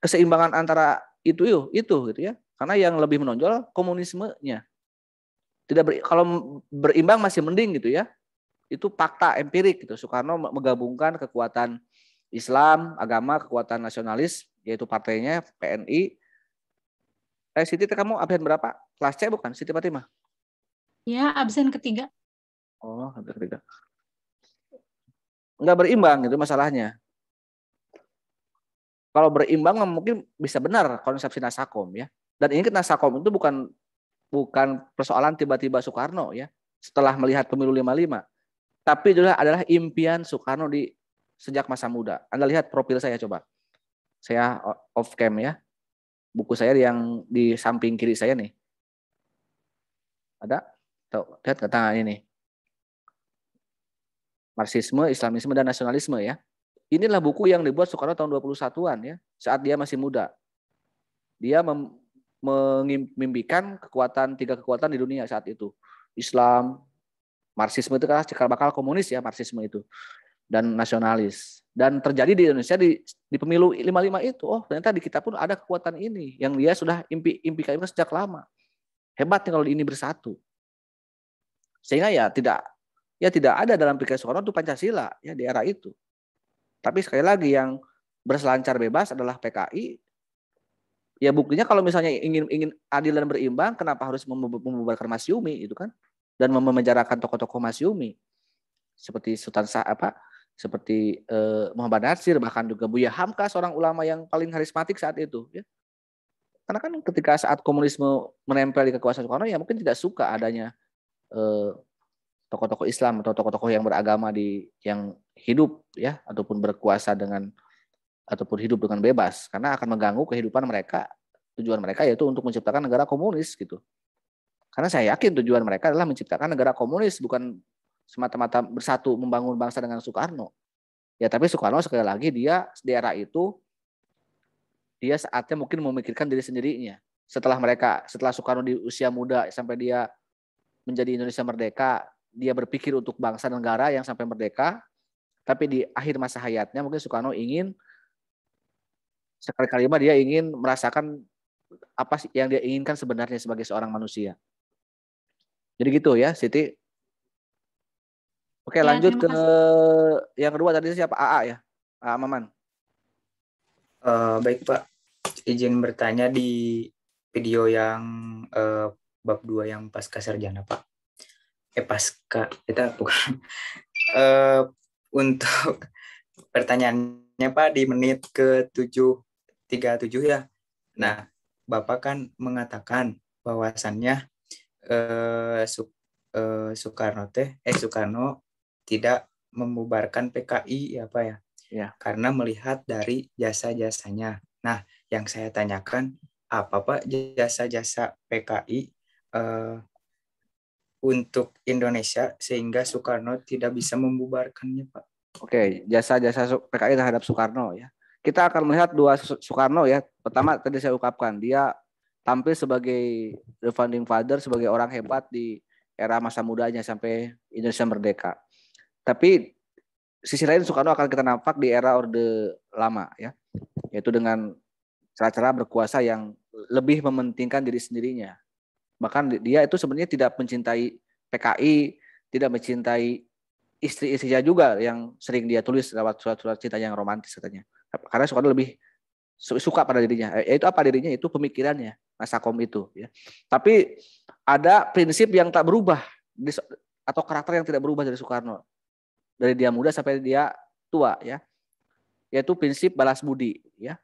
keseimbangan antara itu yuk itu gitu ya. Karena yang lebih menonjol komunismenya. Tidak ber, kalau berimbang masih mending gitu ya. Itu fakta empirik gitu. Soekarno menggabungkan kekuatan Islam, agama, kekuatan nasionalis, yaitu partainya PNI. Eh, Siti, kamu absen berapa? Kelas C bukan, Siti Fatimah? Ya, absen ketiga. Oh, absen ketiga. Enggak berimbang, itu masalahnya. Kalau berimbang mungkin bisa benar konsepsi Nasakom ya. Dan ini Nasakom itu bukan bukan persoalan tiba-tiba Soekarno ya. Setelah melihat pemilu 55, tapi adalah adalah impian Soekarno di sejak masa muda. Anda lihat profil saya coba. Saya off cam ya. Buku saya yang di samping kiri saya nih. Ada? Tuh, lihat ke tangan ini. Marxisme, Islamisme, dan Nasionalisme ya. Inilah buku yang dibuat Soekarno tahun 21-an ya, saat dia masih muda. Dia mengimpikan kekuatan tiga kekuatan di dunia saat itu. Islam, Marxisme itu kan cikal bakal komunis ya Marxisme itu dan nasionalis. Dan terjadi di Indonesia di, di pemilu 55 itu, oh ternyata di kita pun ada kekuatan ini yang dia sudah impi impikan gitu sejak lama. Hebat nih kalau ini bersatu. Sehingga ya tidak ya tidak ada dalam pikiran Soekarno itu Pancasila ya di era itu. Tapi sekali lagi yang berselancar bebas adalah PKI. Ya buktinya kalau misalnya ingin ingin adil dan berimbang, kenapa harus membubarkan Mas Yumi itu kan? Dan memenjarakan tokoh-tokoh Mas Yumi seperti Sultan Sa apa seperti eh, Muhammad Nasir bahkan juga Buya Hamka seorang ulama yang paling karismatik saat itu ya. Karena kan ketika saat komunisme menempel di kekuasaan Soekarno ya mungkin tidak suka adanya tokoh eh, tokoh-tokoh Islam atau tokoh-tokoh yang beragama di yang hidup ya ataupun berkuasa dengan ataupun hidup dengan bebas karena akan mengganggu kehidupan mereka tujuan mereka yaitu untuk menciptakan negara komunis gitu. Karena saya yakin tujuan mereka adalah menciptakan negara komunis bukan semata-mata bersatu membangun bangsa dengan Soekarno. Ya, tapi Soekarno sekali lagi dia di era itu dia saatnya mungkin memikirkan diri sendirinya. Setelah mereka, setelah Soekarno di usia muda sampai dia menjadi Indonesia merdeka, dia berpikir untuk bangsa dan negara yang sampai merdeka. Tapi di akhir masa hayatnya mungkin Soekarno ingin sekali-kali dia ingin merasakan apa yang dia inginkan sebenarnya sebagai seorang manusia. Jadi gitu ya, Siti. Oke, ya, lanjut ke kasih. yang kedua tadi siapa? AA ya. AA Maman. Uh, baik, Pak. Izin bertanya di video yang uh, bab 2 yang pasca sarjana, Pak. Eh pasca kita bukan uh, *laughs* untuk *laughs* pertanyaannya Pak di menit ke 737 ya. Nah, Bapak kan mengatakan bahwasannya eh, Suk, Soekarno teh eh Soekarno tidak membubarkan PKI ya Pak ya. Ya. Karena melihat dari jasa-jasanya. Nah, yang saya tanyakan apa Pak jasa-jasa PKI eh, untuk Indonesia sehingga Soekarno tidak bisa membubarkannya Pak? Oke, jasa-jasa PKI terhadap Soekarno ya. Kita akan melihat dua Soekarno ya. Pertama tadi saya ungkapkan dia tampil sebagai the founding father sebagai orang hebat di era masa mudanya sampai Indonesia merdeka. Tapi sisi lain Soekarno akan kita nampak di era Orde Lama ya, yaitu dengan cara-cara berkuasa yang lebih mementingkan diri sendirinya. Bahkan dia itu sebenarnya tidak mencintai PKI, tidak mencintai istri-istrinya juga yang sering dia tulis lewat surat-surat cinta yang romantis katanya. Karena Soekarno lebih suka pada dirinya. Eh, yaitu apa dirinya? Itu pemikirannya, Nasakom itu. Ya. Tapi ada prinsip yang tak berubah atau karakter yang tidak berubah dari Soekarno dari dia muda sampai dia tua ya yaitu prinsip balas budi ya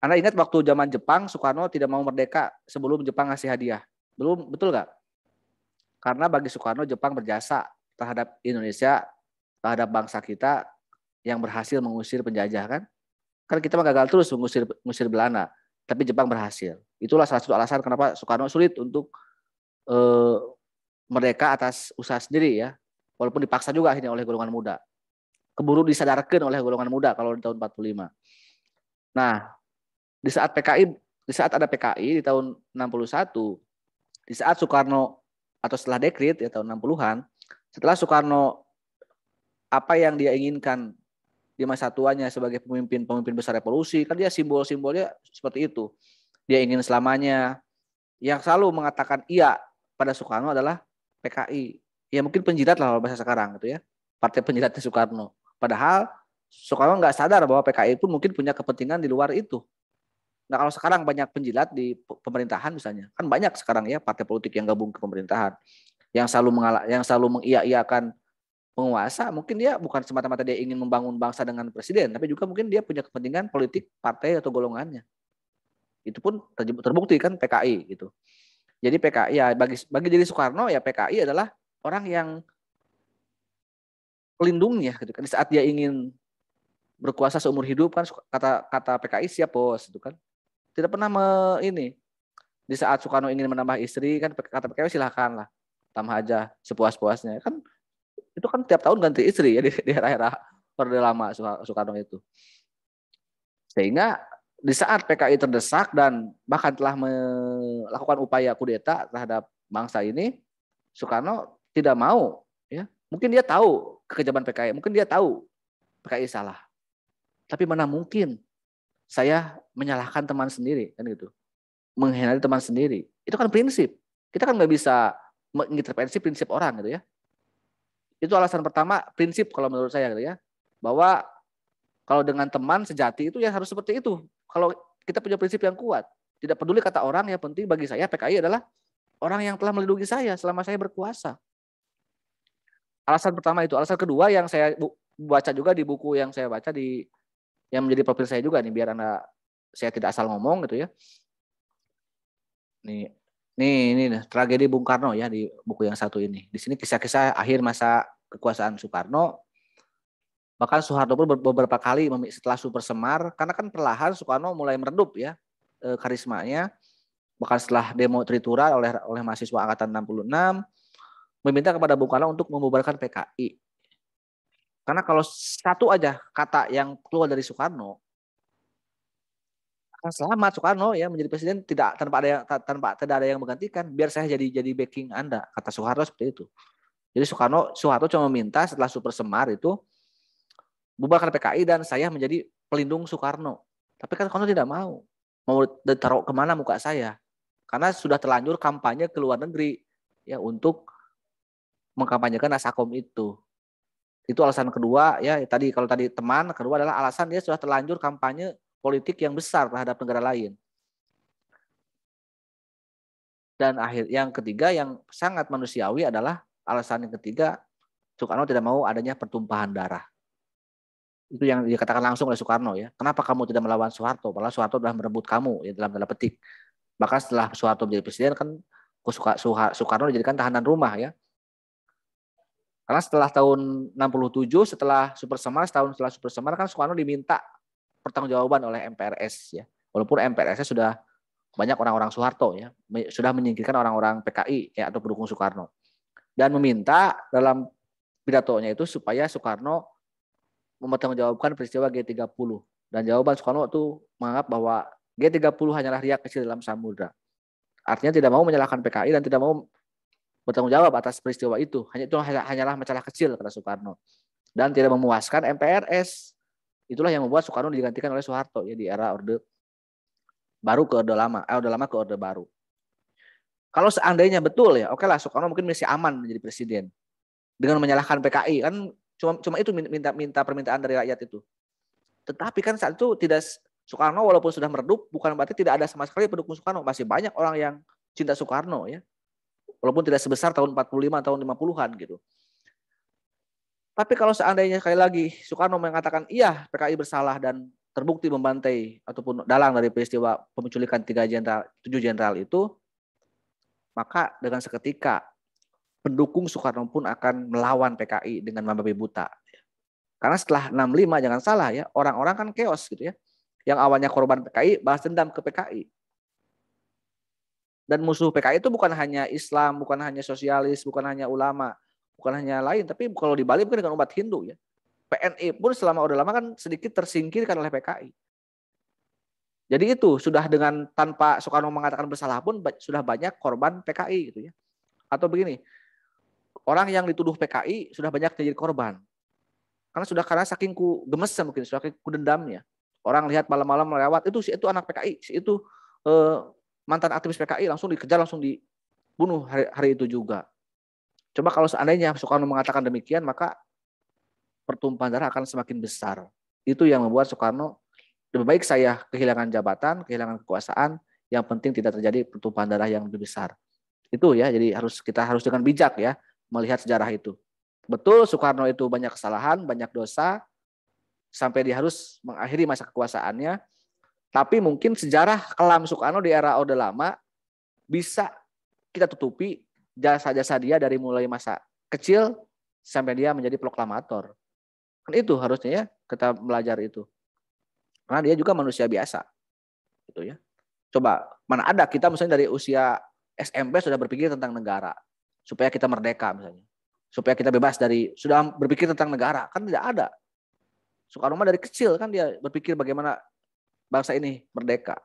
anda ingat waktu zaman Jepang Soekarno tidak mau merdeka sebelum Jepang ngasih hadiah belum betul nggak karena bagi Soekarno Jepang berjasa terhadap Indonesia terhadap bangsa kita yang berhasil mengusir penjajah kan kan kita mah gagal terus mengusir mengusir Belanda tapi Jepang berhasil itulah salah satu alasan kenapa Soekarno sulit untuk eh, mereka atas usaha sendiri ya Walaupun dipaksa juga akhirnya oleh golongan muda. Keburu disadarkan oleh golongan muda kalau di tahun 45. Nah, di saat PKI, di saat ada PKI di tahun 61, di saat Soekarno atau setelah dekrit ya tahun 60-an, setelah Soekarno apa yang dia inginkan di masa tuanya sebagai pemimpin pemimpin besar revolusi, kan dia simbol-simbolnya seperti itu. Dia ingin selamanya. Yang selalu mengatakan iya pada Soekarno adalah PKI ya mungkin penjilat lah kalau bahasa sekarang gitu ya partai penjilatnya Soekarno padahal Soekarno nggak sadar bahwa PKI pun mungkin punya kepentingan di luar itu nah kalau sekarang banyak penjilat di pemerintahan misalnya kan banyak sekarang ya partai politik yang gabung ke pemerintahan yang selalu mengalah, yang selalu mengiyakan penguasa mungkin dia bukan semata-mata dia ingin membangun bangsa dengan presiden tapi juga mungkin dia punya kepentingan politik partai atau golongannya itu pun terbukti kan PKI gitu jadi PKI ya bagi bagi jadi Soekarno ya PKI adalah orang yang pelindungnya gitu kan. Di saat dia ingin berkuasa seumur hidup kan kata kata PKI siap bos itu kan. Tidak pernah me, ini di saat Soekarno ingin menambah istri kan kata PKI silahkan lah tambah aja sepuas-puasnya kan itu kan tiap tahun ganti istri ya di, di era-era periode lama Soekarno itu sehingga di saat PKI terdesak dan bahkan telah melakukan upaya kudeta terhadap bangsa ini Soekarno tidak mau, ya mungkin dia tahu kekejaman PKI, mungkin dia tahu PKI salah. Tapi mana mungkin saya menyalahkan teman sendiri kan gitu, menghindari teman sendiri. Itu kan prinsip. Kita kan nggak bisa mengintervensi prinsip orang gitu ya. Itu alasan pertama prinsip kalau menurut saya gitu ya, bahwa kalau dengan teman sejati itu ya harus seperti itu. Kalau kita punya prinsip yang kuat, tidak peduli kata orang ya penting bagi saya PKI adalah orang yang telah melindungi saya selama saya berkuasa alasan pertama itu. Alasan kedua yang saya baca juga di buku yang saya baca di yang menjadi profil saya juga nih biar Anda saya tidak asal ngomong gitu ya. Nih, nih ini tragedi Bung Karno ya di buku yang satu ini. Di sini kisah-kisah akhir masa kekuasaan Soekarno bahkan Soeharto pun beberapa kali setelah super semar karena kan perlahan Soekarno mulai meredup ya eh, karismanya bahkan setelah demo Tritura oleh oleh mahasiswa angkatan 66 meminta kepada Bung Karno untuk membubarkan PKI. Karena kalau satu aja kata yang keluar dari Soekarno, akan selamat Soekarno ya menjadi presiden tidak tanpa ada yang tanpa tidak ada yang menggantikan. Biar saya jadi jadi backing Anda, kata Soekarno seperti itu. Jadi Soekarno Soeharto cuma minta setelah Super Semar itu bubarkan PKI dan saya menjadi pelindung Soekarno. Tapi kan Soekarno tidak mau. Mau ditaruh kemana muka saya? Karena sudah terlanjur kampanye ke luar negeri ya untuk mengkampanyekan nasakom itu. Itu alasan kedua ya tadi kalau tadi teman, kedua adalah alasan dia sudah terlanjur kampanye politik yang besar terhadap negara lain. Dan akhir yang ketiga yang sangat manusiawi adalah alasan yang ketiga Soekarno tidak mau adanya pertumpahan darah. Itu yang dikatakan langsung oleh Soekarno ya. Kenapa kamu tidak melawan Soeharto? Padahal Soeharto sudah merebut kamu ya dalam tanda petik. Bahkan setelah Soeharto menjadi presiden kan Soekarno dijadikan tahanan rumah ya karena setelah tahun 67, setelah Super Semar, setahun setelah Super Semar kan Soekarno diminta pertanggungjawaban oleh MPRS ya. Walaupun MPRS sudah banyak orang-orang Soeharto ya, sudah menyingkirkan orang-orang PKI ya atau pendukung Soekarno. Dan meminta dalam pidatonya itu supaya Soekarno mempertanggungjawabkan peristiwa G30. Dan jawaban Soekarno itu menganggap bahwa G30 hanyalah riak kecil dalam samudra. Artinya tidak mau menyalahkan PKI dan tidak mau bertanggung jawab atas peristiwa itu. Hanya itu hanyalah masalah kecil kata Soekarno. Dan tidak memuaskan MPRS. Itulah yang membuat Soekarno digantikan oleh Soeharto ya di era Orde Baru ke Orde Lama, eh, Orde Lama ke Orde Baru. Kalau seandainya betul ya, oke lah Soekarno mungkin masih aman menjadi presiden dengan menyalahkan PKI kan cuma cuma itu minta minta permintaan dari rakyat itu. Tetapi kan saat itu tidak Soekarno walaupun sudah meredup bukan berarti tidak ada sama sekali pendukung Soekarno masih banyak orang yang cinta Soekarno ya Walaupun tidak sebesar tahun 45 tahun 50-an gitu. Tapi kalau seandainya sekali lagi Soekarno mengatakan iya PKI bersalah dan terbukti membantai ataupun dalang dari peristiwa penculikan tiga jenderal, tujuh jenderal itu, maka dengan seketika pendukung Soekarno pun akan melawan PKI dengan membabi buta. Karena setelah 65 jangan salah ya, orang-orang kan keos gitu ya. Yang awalnya korban PKI balas dendam ke PKI dan musuh PKI itu bukan hanya Islam, bukan hanya sosialis, bukan hanya ulama, bukan hanya lain, tapi kalau di Bali mungkin dengan umat Hindu ya. PNI pun selama udah Lama kan sedikit tersingkirkan oleh PKI. Jadi itu sudah dengan tanpa Soekarno mengatakan bersalah pun sudah banyak korban PKI gitu ya. Atau begini, orang yang dituduh PKI sudah banyak jadi korban. Karena sudah karena saking ku gemes mungkin, sudah ku dendamnya. Orang lihat malam-malam lewat itu si itu anak PKI, si itu eh, mantan aktivis PKI langsung dikejar langsung dibunuh hari, hari itu juga. Coba kalau seandainya Soekarno mengatakan demikian maka pertumpahan darah akan semakin besar. Itu yang membuat Soekarno lebih baik saya kehilangan jabatan, kehilangan kekuasaan, yang penting tidak terjadi pertumpahan darah yang lebih besar. Itu ya, jadi harus kita harus dengan bijak ya melihat sejarah itu. Betul Soekarno itu banyak kesalahan, banyak dosa, sampai dia harus mengakhiri masa kekuasaannya, tapi mungkin sejarah kelam Soekarno di era Orde Lama bisa kita tutupi jasa-jasa dia dari mulai masa kecil sampai dia menjadi proklamator. Kan itu harusnya ya kita belajar itu. Karena dia juga manusia biasa. Gitu ya. Coba mana ada kita misalnya dari usia SMP sudah berpikir tentang negara supaya kita merdeka misalnya. Supaya kita bebas dari sudah berpikir tentang negara, kan tidak ada. Soekarno dari kecil kan dia berpikir bagaimana bangsa ini merdeka.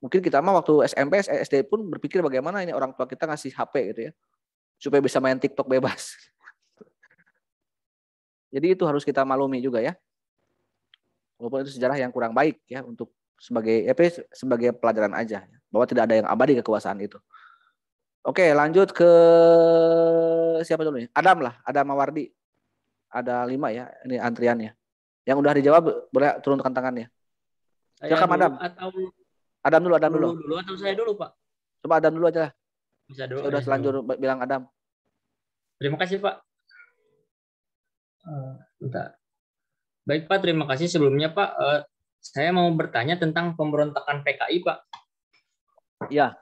Mungkin kita mah waktu SMP, SD pun berpikir bagaimana ini orang tua kita ngasih HP gitu ya. Supaya bisa main TikTok bebas. *laughs* Jadi itu harus kita malumi juga ya. Walaupun itu sejarah yang kurang baik ya untuk sebagai ya, sebagai pelajaran aja bahwa tidak ada yang abadi kekuasaan itu. Oke, lanjut ke siapa dulu nih? Adam lah, Adam Mawardi. Ada lima ya, ini antriannya. Yang udah dijawab boleh turunkan tangannya. Saya Silakan Adam. Atau Adam dulu, Adam dulu. dulu. Dulu atau saya dulu, Pak? Coba Adam dulu aja. Bisa dulu. Sudah selanjutnya dulu. bilang Adam. Terima kasih, Pak. Eh, Baik, Pak. Terima kasih sebelumnya, Pak. Eh, saya mau bertanya tentang pemberontakan PKI, Pak. Iya.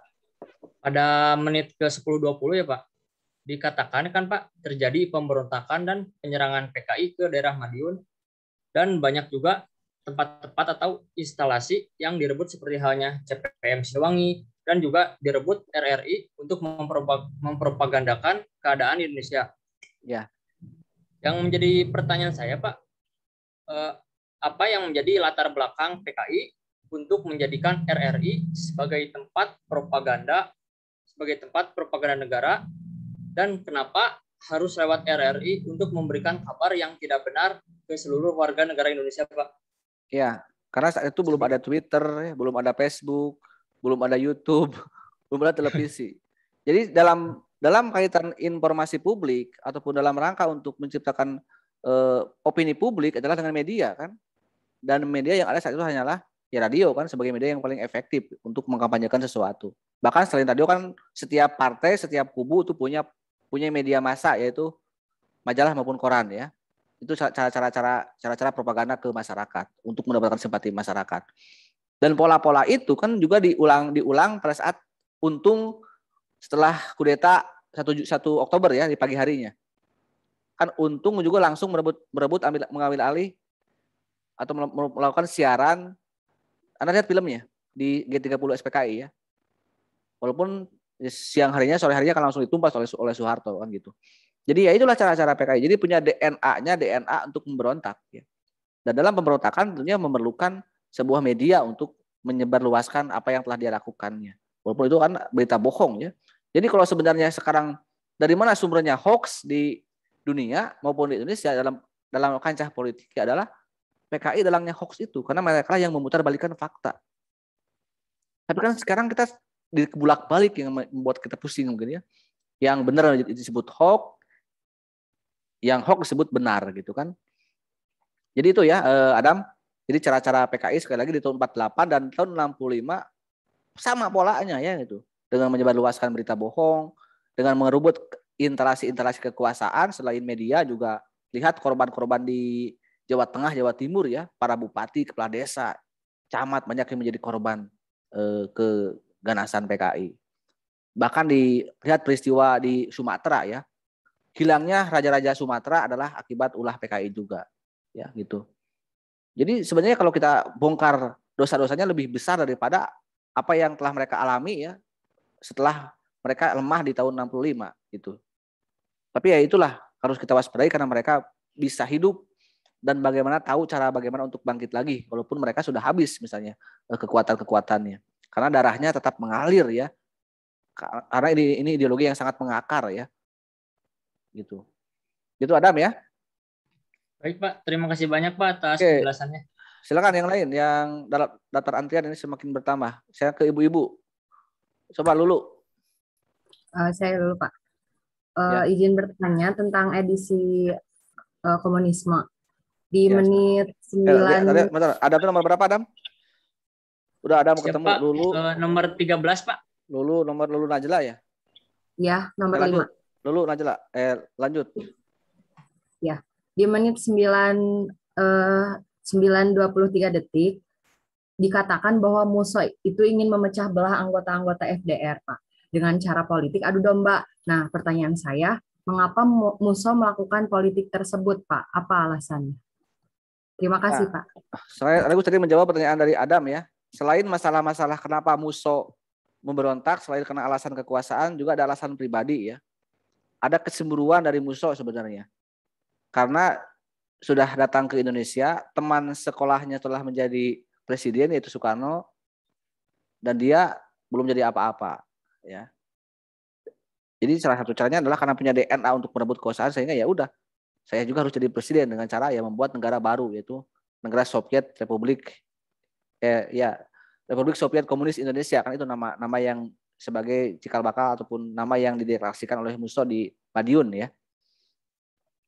Pada menit ke 10.20 ya, Pak. Dikatakan kan, Pak, terjadi pemberontakan dan penyerangan PKI ke daerah Madiun. Dan banyak juga tempat-tempat atau instalasi yang direbut seperti halnya CPM Siliwangi dan juga direbut RRI untuk mempropag mempropagandakan keadaan Indonesia. Ya. Yang menjadi pertanyaan saya, Pak, eh, apa yang menjadi latar belakang PKI untuk menjadikan RRI sebagai tempat propaganda sebagai tempat propaganda negara dan kenapa harus lewat RRI untuk memberikan kabar yang tidak benar ke seluruh warga negara Indonesia, Pak? Ya, karena saat itu belum ada Twitter, belum ada Facebook, belum ada YouTube, *laughs* belum ada televisi. Jadi dalam dalam kaitan informasi publik ataupun dalam rangka untuk menciptakan eh, opini publik adalah dengan media kan. Dan media yang ada saat itu hanyalah ya radio kan sebagai media yang paling efektif untuk mengkampanyekan sesuatu. Bahkan selain radio kan setiap partai, setiap kubu itu punya punya media massa yaitu majalah maupun koran ya itu cara-cara cara-cara propaganda ke masyarakat untuk mendapatkan simpati masyarakat. Dan pola-pola itu kan juga diulang diulang pada saat untung setelah kudeta 1, 1 Oktober ya di pagi harinya. Kan untung juga langsung merebut merebut ambil, mengambil alih atau melakukan siaran. Anda lihat filmnya di G30 SPKI ya. Walaupun ya, siang harinya sore harinya kan langsung ditumpas oleh oleh Soeharto kan gitu. Jadi ya itulah cara-cara PKI. Jadi punya DNA-nya DNA untuk memberontak. Ya. Dan dalam pemberontakan tentunya memerlukan sebuah media untuk menyebarluaskan apa yang telah dia lakukannya. Walaupun itu kan berita bohong ya. Jadi kalau sebenarnya sekarang dari mana sumbernya hoax di dunia maupun di Indonesia dalam dalam kancah politik ya adalah PKI dalangnya hoax itu karena mereka yang memutar balikan fakta. Tapi kan sekarang kita dibulak balik yang membuat kita pusing mungkin ya. Yang benar disebut hoax, yang hoax disebut benar gitu kan. Jadi itu ya eh, Adam. Jadi cara-cara PKI sekali lagi di tahun 48 dan tahun 65 sama polanya ya itu. Dengan menyebarluaskan berita bohong, dengan merubut interaksi-interaksi kekuasaan selain media juga lihat korban-korban di Jawa Tengah, Jawa Timur ya, para bupati, kepala desa, camat banyak yang menjadi korban eh, keganasan PKI. Bahkan dilihat peristiwa di Sumatera ya, hilangnya raja-raja Sumatera adalah akibat ulah PKI juga. Ya, gitu. Jadi sebenarnya kalau kita bongkar dosa-dosanya lebih besar daripada apa yang telah mereka alami ya setelah mereka lemah di tahun 65 gitu. Tapi ya itulah harus kita waspadai karena mereka bisa hidup dan bagaimana tahu cara bagaimana untuk bangkit lagi walaupun mereka sudah habis misalnya eh, kekuatan-kekuatannya. Karena darahnya tetap mengalir ya. Karena ini, ini ideologi yang sangat mengakar ya gitu. Gitu Adam ya. Baik Pak, terima kasih banyak Pak atas Oke. penjelasannya. Silakan yang lain yang dalam daftar antrian ini semakin bertambah. Saya ke ibu-ibu. Coba Lulu. Uh, saya Lulu Pak. Uh, ya. Izin bertanya tentang edisi uh, komunisme di ya. menit ya, sembilan. Ya, bentar, nomor berapa Adam? Udah ada mau ketemu Lulu. Uh, nomor 13 Pak. Lulu nomor Lulu Najla ya? Ya, nomor 5. Lulu lanjut lah. Eh, lanjut. Ya, di menit 9 eh, 923 detik dikatakan bahwa Muso itu ingin memecah belah anggota-anggota FDR, Pak, dengan cara politik adu domba. Nah, pertanyaan saya, mengapa Muso melakukan politik tersebut, Pak? Apa alasannya? Terima kasih, nah, Pak. Saya tadi menjawab pertanyaan dari Adam ya. Selain masalah-masalah kenapa Muso memberontak, selain karena alasan kekuasaan, juga ada alasan pribadi ya ada kesemburuan dari musuh sebenarnya. Karena sudah datang ke Indonesia, teman sekolahnya telah menjadi presiden yaitu Soekarno dan dia belum jadi apa-apa, ya. Jadi salah satu caranya adalah karena punya DNA untuk merebut kekuasaan sehingga ya udah saya juga harus jadi presiden dengan cara ya membuat negara baru yaitu negara Soviet Republik eh ya Republik Soviet Komunis Indonesia kan itu nama nama yang sebagai cikal bakal ataupun nama yang dideklarasikan oleh Musto di Madiun ya.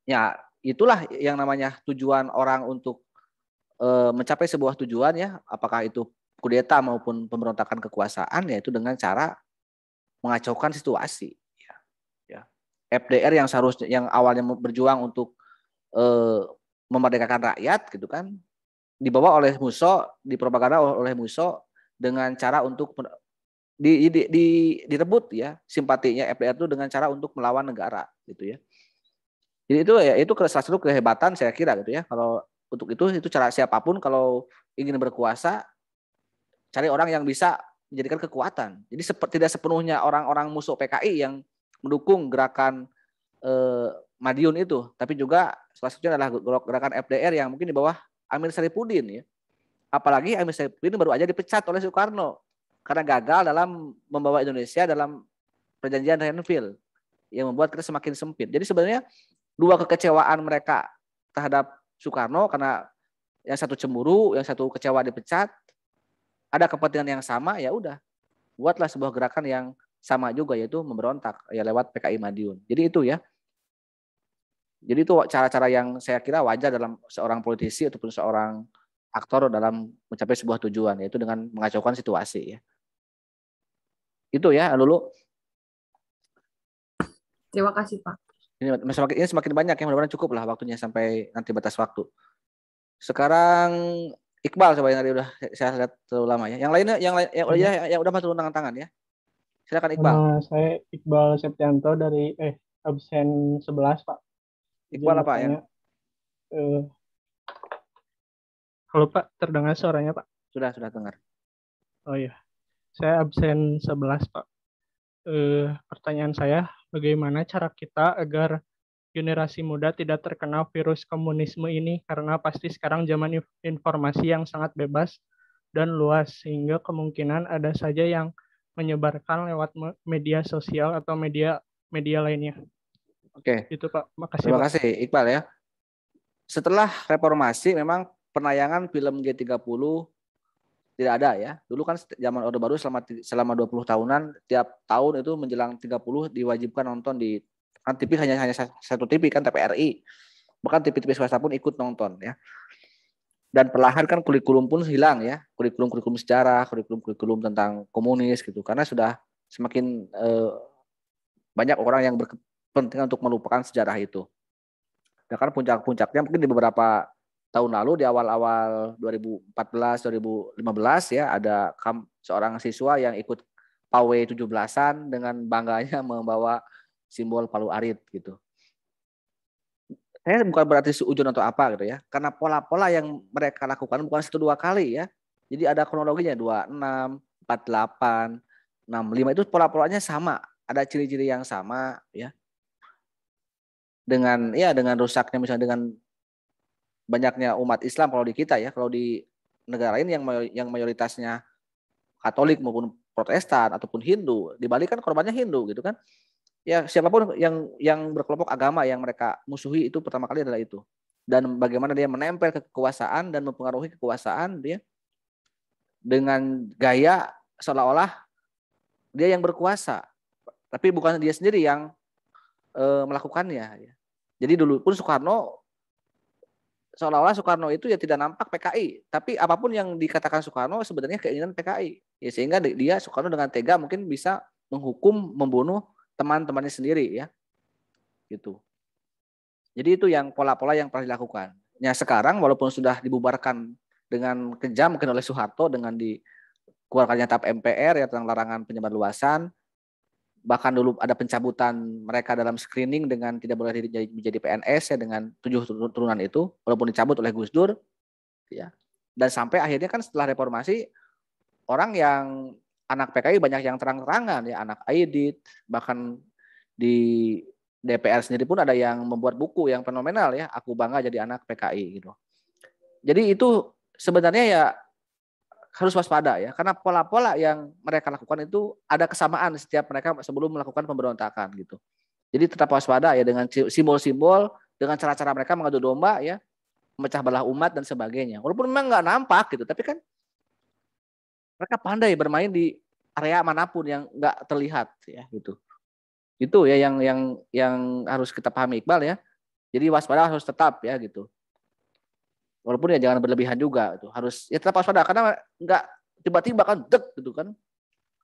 Ya, itulah yang namanya tujuan orang untuk e, mencapai sebuah tujuan ya, apakah itu kudeta maupun pemberontakan kekuasaan yaitu dengan cara mengacaukan situasi ya. ya. FDR yang seharusnya yang awalnya berjuang untuk e, memerdekakan rakyat gitu kan dibawa oleh Musso dipropaganda oleh Musso dengan cara untuk di, di, di, direbut ya simpatinya FDR itu dengan cara untuk melawan negara gitu ya. Jadi itu ya itu salah satu kehebatan saya kira gitu ya. Kalau untuk itu itu cara siapapun kalau ingin berkuasa cari orang yang bisa menjadikan kekuatan. Jadi sep, tidak sepenuhnya orang-orang musuh PKI yang mendukung gerakan eh, Madiun itu, tapi juga salah satunya adalah gerakan FDR yang mungkin di bawah Amir Saripudin ya. Apalagi Amir Saripudin baru aja dipecat oleh Soekarno karena gagal dalam membawa Indonesia dalam perjanjian Renville yang membuat kita semakin sempit. Jadi sebenarnya dua kekecewaan mereka terhadap Soekarno karena yang satu cemburu, yang satu kecewa dipecat, ada kepentingan yang sama ya udah buatlah sebuah gerakan yang sama juga yaitu memberontak ya lewat PKI Madiun. Jadi itu ya. Jadi itu cara-cara yang saya kira wajar dalam seorang politisi ataupun seorang aktor dalam mencapai sebuah tujuan yaitu dengan mengacaukan situasi ya. Itu ya Lulu. Terima kasih Pak. Ini semakin ini semakin banyak ya mudah-mudahan cukup lah waktunya sampai nanti batas waktu. Sekarang Iqbal coba yang tadi saya lihat terlalu lama ya. Yang lainnya yang lain yang, ya. yang, yang udah masuk tangan tangan ya. Silakan Iqbal. Nah, saya Iqbal Septianto dari eh absen 11 Pak. Iqbal Jadi, apa ya? Eh, Halo Pak, terdengar suaranya Pak? Sudah, sudah dengar. Oh iya, saya absen 11 Pak. Eh, pertanyaan saya, bagaimana cara kita agar generasi muda tidak terkena virus komunisme ini? Karena pasti sekarang zaman informasi yang sangat bebas dan luas, sehingga kemungkinan ada saja yang menyebarkan lewat media sosial atau media media lainnya. Oke. Itu Pak, makasih. Terima Pak. Iqbal ya. Setelah reformasi memang penayangan film G30 tidak ada ya. Dulu kan zaman Orde Baru selama selama 20 tahunan tiap tahun itu menjelang 30 diwajibkan nonton di kan TV hanya hanya satu TV kan TPRI. Bahkan TV-TV swasta pun ikut nonton ya. Dan perlahan kan kurikulum pun hilang ya, kurikulum-kurikulum sejarah, kurikulum-kurikulum tentang komunis gitu karena sudah semakin eh, banyak orang yang berkepentingan untuk melupakan sejarah itu. Dan kan puncak-puncaknya mungkin di beberapa tahun lalu di awal-awal 2014 2015 ya ada seorang siswa yang ikut pawai 17-an dengan bangganya *laughs* membawa simbol Palu Arit gitu. Saya bukan berarti seujung atau apa gitu ya. Karena pola-pola yang mereka lakukan bukan satu dua kali ya. Jadi ada kronologinya 26, 48, 65 itu pola-polanya sama, ada ciri-ciri yang sama ya. Dengan ya dengan rusaknya misalnya dengan banyaknya umat Islam kalau di kita ya, kalau di negara lain yang yang mayoritasnya Katolik maupun Protestan ataupun Hindu, dibalik kan korbannya Hindu gitu kan. Ya siapapun yang yang berkelompok agama yang mereka musuhi itu pertama kali adalah itu. Dan bagaimana dia menempel ke kekuasaan dan mempengaruhi kekuasaan dia dengan gaya seolah-olah dia yang berkuasa. Tapi bukan dia sendiri yang e, melakukannya. Ya. Jadi dulu pun Soekarno seolah-olah Soekarno itu ya tidak nampak PKI, tapi apapun yang dikatakan Soekarno sebenarnya keinginan PKI. Ya sehingga dia Soekarno dengan tega mungkin bisa menghukum membunuh teman-temannya sendiri ya. Gitu. Jadi itu yang pola-pola yang pernah dilakukan. Ya sekarang walaupun sudah dibubarkan dengan kejam mungkin oleh Soeharto dengan dikeluarkannya TAP MPR ya tentang larangan penyebar luasan bahkan dulu ada pencabutan mereka dalam screening dengan tidak boleh menjadi, PNS ya dengan tujuh turunan itu walaupun dicabut oleh Gus Dur ya dan sampai akhirnya kan setelah reformasi orang yang anak PKI banyak yang terang-terangan ya anak Aidit bahkan di DPR sendiri pun ada yang membuat buku yang fenomenal ya aku bangga jadi anak PKI gitu jadi itu sebenarnya ya harus waspada ya karena pola-pola yang mereka lakukan itu ada kesamaan setiap mereka sebelum melakukan pemberontakan gitu. Jadi tetap waspada ya dengan simbol-simbol, dengan cara-cara mereka mengadu domba ya, memecah belah umat dan sebagainya. Walaupun memang nggak nampak gitu, tapi kan mereka pandai bermain di area manapun yang nggak terlihat ya gitu. Itu ya yang yang yang harus kita pahami Iqbal ya. Jadi waspada harus tetap ya gitu walaupun ya jangan berlebihan juga itu harus ya tetap waspada karena nggak tiba-tiba kan dek gitu kan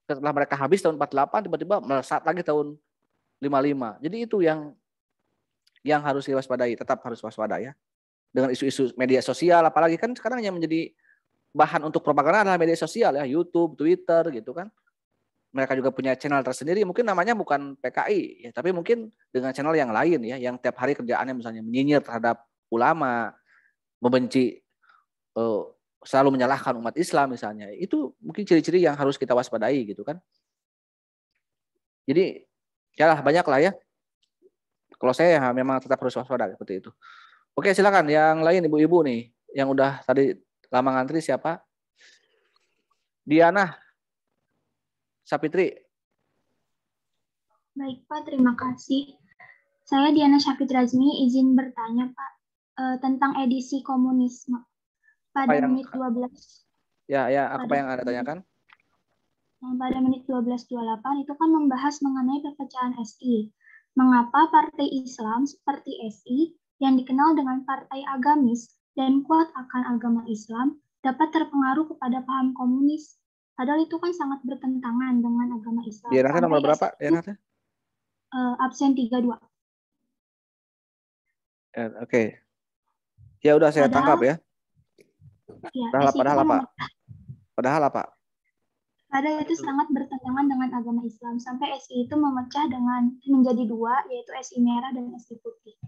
setelah mereka habis tahun 48 tiba-tiba melesat lagi tahun 55 jadi itu yang yang harus diwaspadai tetap harus waspada ya dengan isu-isu media sosial apalagi kan sekarang yang menjadi bahan untuk propaganda adalah media sosial ya YouTube Twitter gitu kan mereka juga punya channel tersendiri mungkin namanya bukan PKI ya tapi mungkin dengan channel yang lain ya yang tiap hari kerjaannya misalnya menyinyir terhadap ulama membenci eh, selalu menyalahkan umat Islam misalnya itu mungkin ciri-ciri yang harus kita waspadai gitu kan jadi lah banyak lah ya kalau saya ya, memang tetap harus waspada seperti itu oke silakan yang lain ibu-ibu nih yang udah tadi lama ngantri siapa Diana Sapitri baik Pak terima kasih saya Diana Sapitri Razmi izin bertanya Pak uh, tentang edisi komunisme pada yang, menit 12. Ya, ya, apa yang Anda tanyakan? Nah, pada menit 12.28 itu kan membahas mengenai perpecahan SI. Mengapa partai Islam seperti SI yang dikenal dengan partai agamis dan kuat akan agama Islam dapat terpengaruh kepada paham komunis. Padahal itu kan sangat bertentangan dengan agama Islam. Ya, nanti nomor berapa? Ya, nanti. Uh, absen 32. Eh, oke, Ya udah saya padahal, tangkap ya. ya padahal, padahal apa? Padahal apa? Padahal itu sangat bertentangan dengan agama Islam sampai SI itu memecah dengan menjadi dua yaitu SI merah dan SI putih.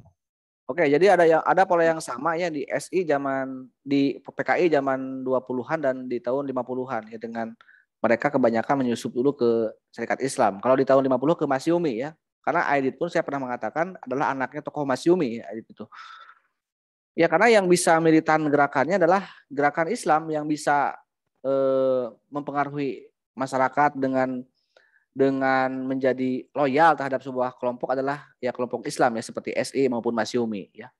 Oke, jadi ada yang ada pola yang sama ya di SI zaman di PKI zaman 20-an dan di tahun 50-an ya dengan mereka kebanyakan menyusup dulu ke Serikat Islam. Kalau di tahun 50 ke Masyumi ya. Karena Aidit pun saya pernah mengatakan adalah anaknya tokoh Masyumi ya, Aidit itu. Ya karena yang bisa militan gerakannya adalah gerakan Islam yang bisa eh, mempengaruhi masyarakat dengan dengan menjadi loyal terhadap sebuah kelompok adalah ya kelompok Islam ya seperti SI maupun Masyumi ya.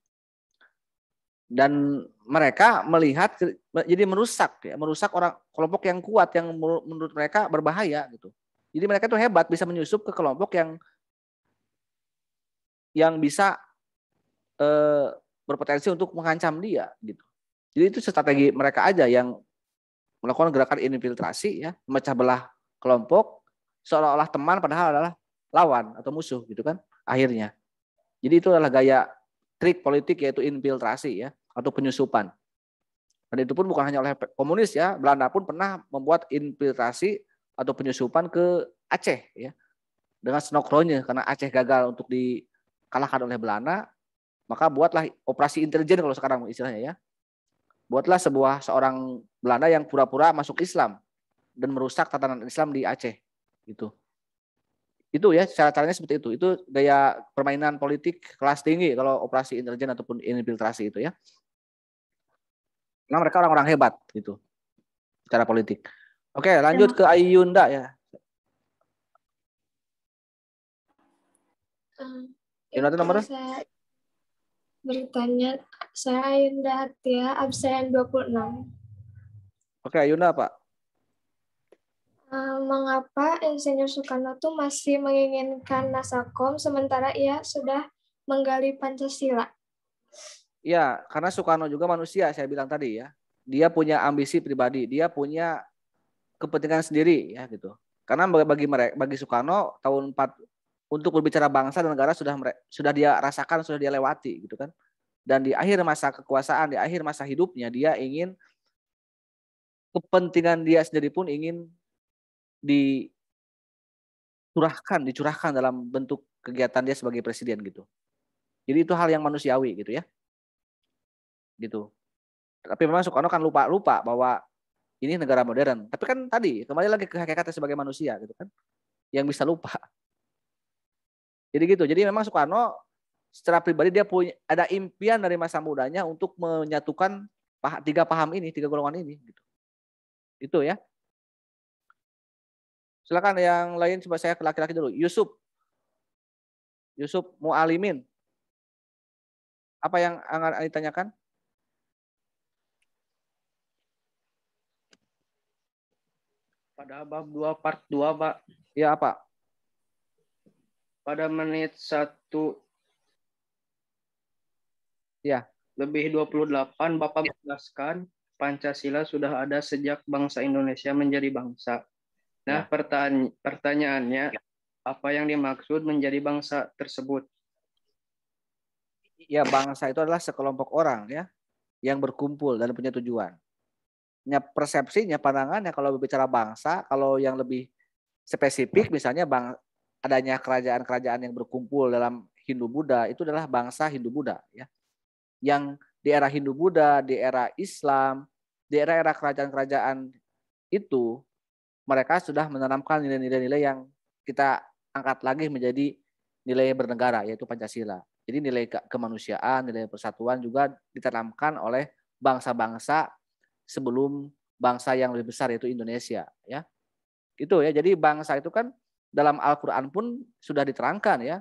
Dan mereka melihat jadi merusak ya, merusak orang kelompok yang kuat yang menurut mereka berbahaya gitu. Jadi mereka itu hebat bisa menyusup ke kelompok yang yang bisa eh, berpotensi untuk mengancam dia gitu. Jadi itu strategi mereka aja yang melakukan gerakan infiltrasi ya, memecah belah kelompok seolah-olah teman padahal adalah lawan atau musuh gitu kan akhirnya. Jadi itu adalah gaya trik politik yaitu infiltrasi ya atau penyusupan. Dan itu pun bukan hanya oleh komunis ya, Belanda pun pernah membuat infiltrasi atau penyusupan ke Aceh ya. Dengan snokronya karena Aceh gagal untuk dikalahkan oleh Belanda, maka buatlah operasi intelijen kalau sekarang istilahnya ya. Buatlah sebuah seorang Belanda yang pura-pura masuk Islam dan merusak tatanan Islam di Aceh. Gitu. Itu ya cara-caranya seperti itu. Itu gaya permainan politik kelas tinggi kalau operasi intelijen ataupun infiltrasi itu ya. Karena mereka orang-orang hebat gitu. Cara politik. Oke, lanjut ke Ayunda ya. Ayunda itu nomornya? Saya bertanya saya Yunda Hatia, absen 26. Oke, Ayunda Pak. Uh, eh, mengapa Insinyur Soekarno itu masih menginginkan Nasakom sementara ia sudah menggali Pancasila? Ya, karena Soekarno juga manusia, saya bilang tadi ya. Dia punya ambisi pribadi, dia punya kepentingan sendiri ya gitu. Karena bagi mereka, bagi Soekarno tahun 4 untuk berbicara bangsa dan negara sudah sudah dia rasakan, sudah dia lewati gitu kan. Dan di akhir masa kekuasaan, di akhir masa hidupnya dia ingin kepentingan dia sendiri pun ingin dicurahkan, dicurahkan dalam bentuk kegiatan dia sebagai presiden gitu. Jadi itu hal yang manusiawi gitu ya. Gitu. Tapi memang Soekarno kan lupa-lupa bahwa ini negara modern. Tapi kan tadi kembali lagi ke hakikatnya sebagai manusia gitu kan. Yang bisa lupa jadi gitu. Jadi memang Soekarno secara pribadi dia punya ada impian dari masa mudanya untuk menyatukan tiga paham ini, tiga golongan ini gitu. Itu ya. Silakan yang lain coba saya ke laki-laki dulu. Yusuf. Yusuf Mualimin. Apa yang akan ditanyakan? Pada bab dua part dua Pak. Ya, apa? pada menit 1 ya, lebih 28 Bapak ya. menjelaskan Pancasila sudah ada sejak bangsa Indonesia menjadi bangsa. Nah, ya. pertanya pertanyaannya ya. apa yang dimaksud menjadi bangsa tersebut? Ya, bangsa itu adalah sekelompok orang ya yang berkumpul dan punya tujuan. Ya, persepsinya pandangannya kalau berbicara bangsa, kalau yang lebih spesifik misalnya bang adanya kerajaan-kerajaan yang berkumpul dalam Hindu Buddha itu adalah bangsa Hindu Buddha ya. Yang di era Hindu Buddha, di era Islam, di era-era kerajaan-kerajaan itu mereka sudah menanamkan nilai-nilai yang kita angkat lagi menjadi nilai bernegara yaitu Pancasila. Jadi nilai kemanusiaan, nilai persatuan juga ditanamkan oleh bangsa-bangsa sebelum bangsa yang lebih besar yaitu Indonesia ya. Itu ya. Jadi bangsa itu kan dalam Al-Quran pun sudah diterangkan ya.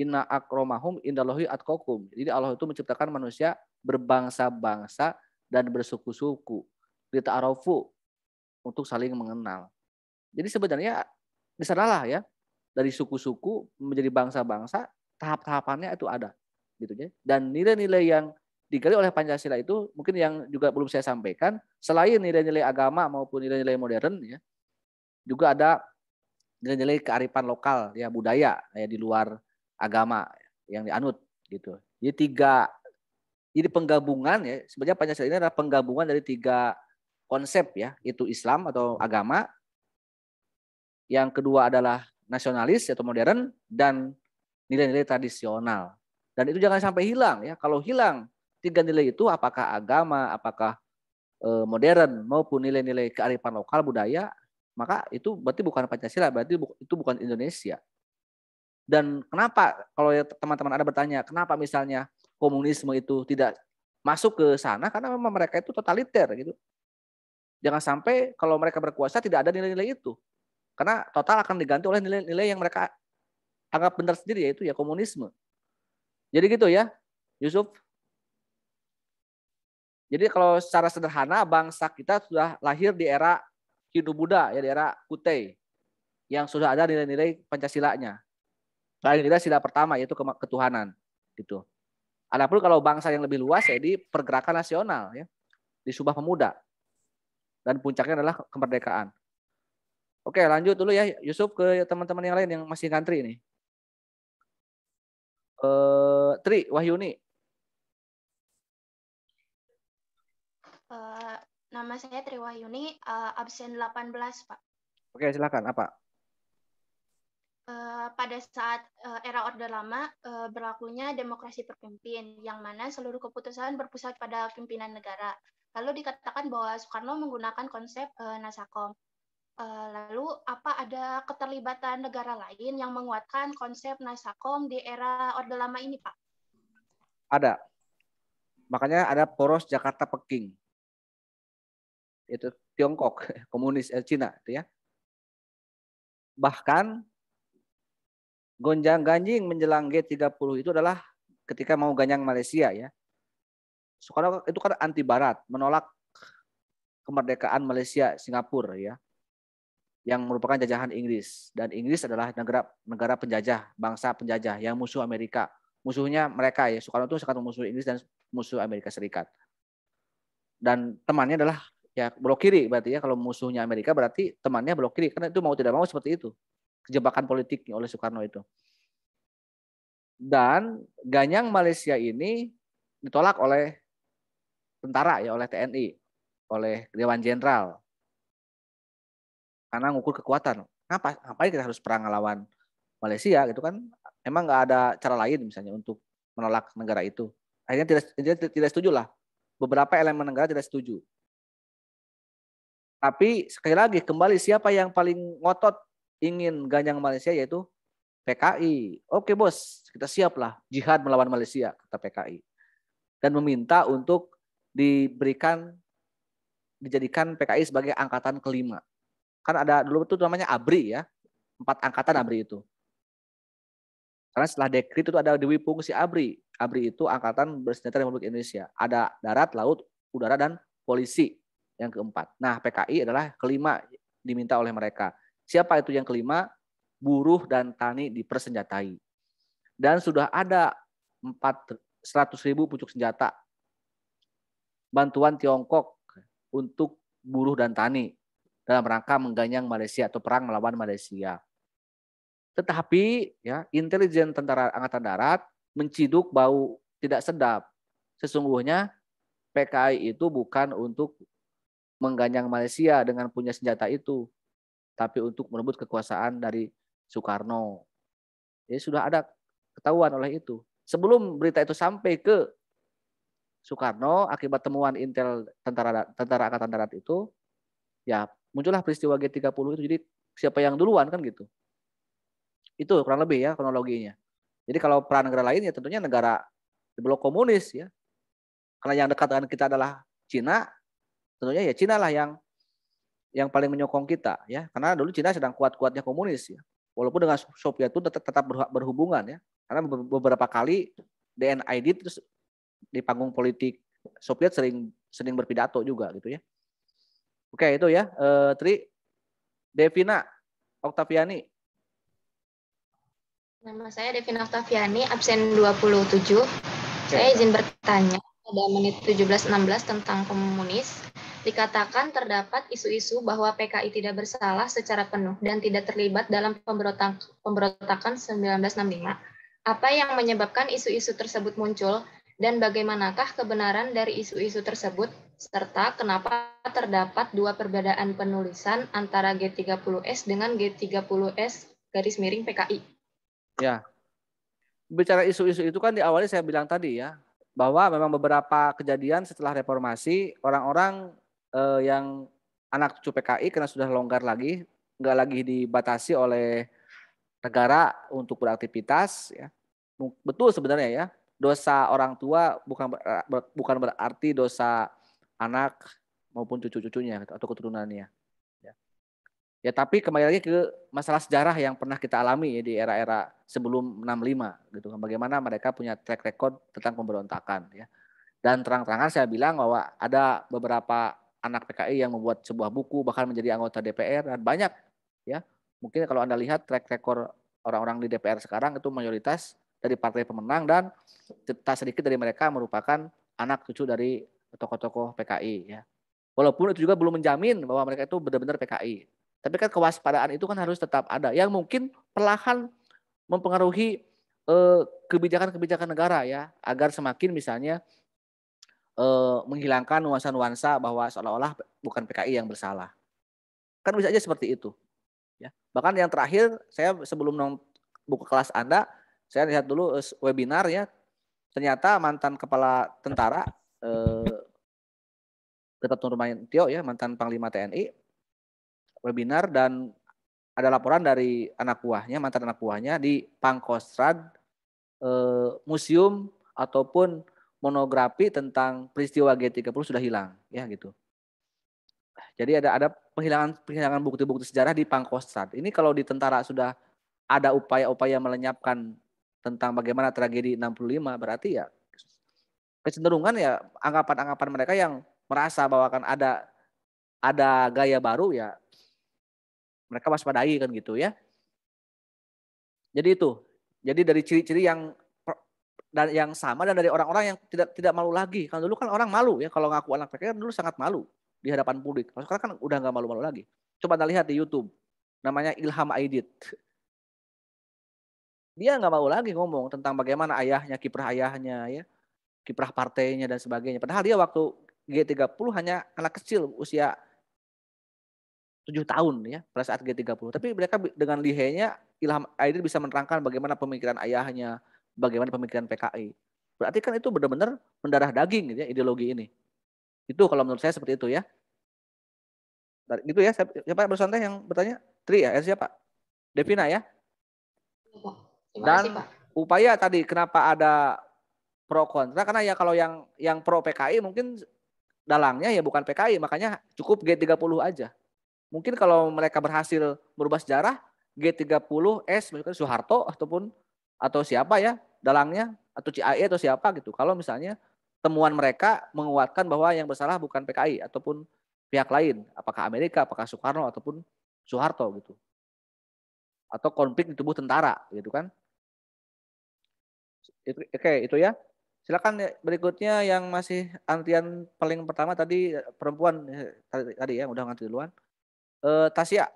Inna akromahum indalohi atkokum. Jadi Allah itu menciptakan manusia berbangsa-bangsa dan bersuku-suku. Lita'arofu untuk saling mengenal. Jadi sebenarnya di ya dari suku-suku menjadi bangsa-bangsa tahap-tahapannya itu ada gitu ya. Dan nilai-nilai yang digali oleh Pancasila itu mungkin yang juga belum saya sampaikan selain nilai-nilai agama maupun nilai-nilai modern ya juga ada nilai-nilai kearifan lokal ya budaya ya di luar agama yang dianut gitu. Jadi tiga jadi penggabungan ya sebenarnya Pancasila ini adalah penggabungan dari tiga konsep ya, itu Islam atau agama. Yang kedua adalah nasionalis atau modern dan nilai-nilai tradisional. Dan itu jangan sampai hilang ya. Kalau hilang tiga nilai itu apakah agama, apakah eh, modern maupun nilai-nilai kearifan lokal budaya maka itu berarti bukan Pancasila, berarti itu bukan Indonesia. Dan kenapa kalau ya teman-teman ada bertanya, kenapa misalnya komunisme itu tidak masuk ke sana karena memang mereka itu totaliter gitu. Jangan sampai kalau mereka berkuasa tidak ada nilai-nilai itu. Karena total akan diganti oleh nilai-nilai yang mereka anggap benar sendiri yaitu ya komunisme. Jadi gitu ya, Yusuf. Jadi kalau secara sederhana bangsa kita sudah lahir di era Hindu Buddha ya di era Kutai yang sudah ada nilai-nilai Pancasilanya. kita nah, sila pertama yaitu ketuhanan gitu. Adapun kalau bangsa yang lebih luas ya di pergerakan nasional ya di subah Pemuda dan puncaknya adalah kemerdekaan. Oke lanjut dulu ya Yusuf ke teman-teman yang lain yang masih ngantri ini. Eh, Tri Wahyuni Nama saya Triwahyuni, uh, eh, absen 18, Pak. Oke, silakan. Apa? Eh, pada saat eh, era Orde Lama, berlakunya demokrasi pemimpin, yang mana seluruh keputusan berpusat pada pimpinan negara. Lalu dikatakan bahwa Soekarno menggunakan konsep Nasakom. lalu, apa ada keterlibatan negara lain yang menguatkan konsep Nasakom di era Orde Lama ini, Pak? Ada. Makanya ada poros Jakarta-Peking itu Tiongkok *laughs* komunis eh, Cina itu ya bahkan gonjang ganjing menjelang G30 itu adalah ketika mau ganyang Malaysia ya Soekarno itu kan anti Barat menolak kemerdekaan Malaysia Singapura ya yang merupakan jajahan Inggris dan Inggris adalah negara negara penjajah bangsa penjajah yang musuh Amerika musuhnya mereka ya Soekarno itu sangat musuh Inggris dan musuh Amerika Serikat dan temannya adalah ya blok kiri berarti ya kalau musuhnya Amerika berarti temannya blok kiri karena itu mau tidak mau seperti itu kejebakan politiknya oleh Soekarno itu dan ganyang Malaysia ini ditolak oleh tentara ya oleh TNI oleh Dewan Jenderal karena ngukur kekuatan Apa ngapain kita harus perang lawan Malaysia gitu kan emang nggak ada cara lain misalnya untuk menolak negara itu akhirnya tidak tidak, tidak setuju lah beberapa elemen negara tidak setuju tapi sekali lagi kembali siapa yang paling ngotot ingin ganyang Malaysia yaitu PKI. Oke bos, kita siaplah jihad melawan Malaysia kata PKI. Dan meminta untuk diberikan dijadikan PKI sebagai angkatan kelima. Kan ada dulu itu namanya ABRI ya. Empat angkatan ABRI itu. Karena setelah dekrit itu ada Dewi Fungsi ABRI. ABRI itu angkatan bersenjata Republik Indonesia. Ada darat, laut, udara dan polisi yang keempat. Nah, PKI adalah kelima diminta oleh mereka. Siapa itu yang kelima? Buruh dan tani dipersenjatai. Dan sudah ada 400 ribu pucuk senjata bantuan Tiongkok untuk buruh dan tani dalam rangka mengganyang Malaysia atau perang melawan Malaysia. Tetapi ya intelijen tentara angkatan darat menciduk bau tidak sedap. Sesungguhnya PKI itu bukan untuk mengganyang Malaysia dengan punya senjata itu, tapi untuk merebut kekuasaan dari Soekarno. Jadi sudah ada ketahuan oleh itu. Sebelum berita itu sampai ke Soekarno akibat temuan intel tentara tentara angkatan darat itu, ya muncullah peristiwa G30 itu. Jadi siapa yang duluan kan gitu. Itu kurang lebih ya kronologinya. Jadi kalau peran negara lain ya tentunya negara di blok komunis ya. Karena yang dekat dengan kita adalah Cina, tentunya ya Cina lah yang yang paling menyokong kita ya karena dulu Cina sedang kuat-kuatnya komunis ya walaupun dengan Soviet itu tetap, tetap berhubungan ya karena beberapa kali DNID terus di panggung politik Soviet sering sering berpidato juga gitu ya oke itu ya e, Tri Devina Oktaviani Nama saya Devina Oktaviani, absen 27. Oke. Saya izin bertanya pada menit 17.16 tentang komunis dikatakan terdapat isu-isu bahwa PKI tidak bersalah secara penuh dan tidak terlibat dalam pemberontak, pemberontakan 1965. Apa yang menyebabkan isu-isu tersebut muncul dan bagaimanakah kebenaran dari isu-isu tersebut serta kenapa terdapat dua perbedaan penulisan antara G30S dengan G30S garis miring PKI? Ya. Bicara isu-isu itu kan di awalnya saya bilang tadi ya, bahwa memang beberapa kejadian setelah reformasi orang-orang eh, yang anak cucu PKI karena sudah longgar lagi, nggak lagi dibatasi oleh negara untuk beraktivitas ya. Betul sebenarnya ya. Dosa orang tua bukan eh, bukan berarti dosa anak maupun cucu-cucunya gitu, atau keturunannya. Ya. ya. tapi kembali lagi ke masalah sejarah yang pernah kita alami ya, di era-era sebelum 65 gitu kan Bagaimana mereka punya track record tentang pemberontakan ya. Dan terang-terangan saya bilang bahwa ada beberapa anak PKI yang membuat sebuah buku bahkan menjadi anggota DPR dan banyak ya mungkin kalau anda lihat track record orang-orang di DPR sekarang itu mayoritas dari partai pemenang dan tak sedikit dari mereka merupakan anak cucu dari tokoh-tokoh PKI ya walaupun itu juga belum menjamin bahwa mereka itu benar-benar PKI tapi kan kewaspadaan itu kan harus tetap ada yang mungkin perlahan mempengaruhi eh, kebijakan-kebijakan negara ya agar semakin misalnya uh, menghilangkan nuansa-nuansa bahwa seolah-olah bukan PKI yang bersalah. Kan bisa aja seperti itu. Ya. Bahkan yang terakhir saya sebelum buka kelas Anda, saya lihat dulu eh, webinar ya. Ternyata mantan kepala tentara eh, Nurmain tio ya, mantan Panglima TNI webinar dan ada laporan dari anak buahnya, mantan anak buahnya di Pangkostrad eh, Museum ataupun monografi tentang peristiwa G30 sudah hilang ya gitu. Jadi ada ada penghilangan penghilangan bukti-bukti sejarah di Pangkostrat. Ini kalau di tentara sudah ada upaya-upaya melenyapkan tentang bagaimana tragedi 65 berarti ya kecenderungan ya anggapan-anggapan mereka yang merasa bahwa kan ada ada gaya baru ya mereka waspadai kan gitu ya. Jadi itu. Jadi dari ciri-ciri yang dan yang sama dan dari orang-orang yang tidak tidak malu lagi. Kalau dulu kan orang malu ya kalau ngaku anak PKI kan dulu sangat malu di hadapan publik. Kalau sekarang kan udah nggak malu-malu lagi. Coba Anda lihat di YouTube. Namanya Ilham Aidit. Dia nggak mau lagi ngomong tentang bagaimana ayahnya, kiprah ayahnya ya, kiprah partainya dan sebagainya. Padahal dia waktu G30 hanya anak kecil usia 7 tahun ya pada saat G30. Tapi mereka dengan lihainya Ilham Aidit bisa menerangkan bagaimana pemikiran ayahnya, bagaimana pemikiran PKI. Berarti kan itu benar-benar mendarah daging gitu ya ideologi ini. Itu kalau menurut saya seperti itu ya. Gitu ya, siapa bersantai yang bertanya? Tri ya, eh, siapa? Devina ya. Dan upaya tadi kenapa ada pro kontra karena ya kalau yang yang pro PKI mungkin dalangnya ya bukan PKI makanya cukup G30 aja. Mungkin kalau mereka berhasil merubah sejarah G30S misalkan Soeharto ataupun atau siapa ya dalangnya atau CIA atau siapa gitu. Kalau misalnya temuan mereka menguatkan bahwa yang bersalah bukan PKI ataupun pihak lain, apakah Amerika, apakah Soekarno ataupun Soeharto gitu. Atau konflik di tubuh tentara gitu kan. Itu, oke, itu ya. Silakan ya, berikutnya yang masih antrian paling pertama tadi perempuan eh, tadi ya udah ngantri duluan. E, Tasya.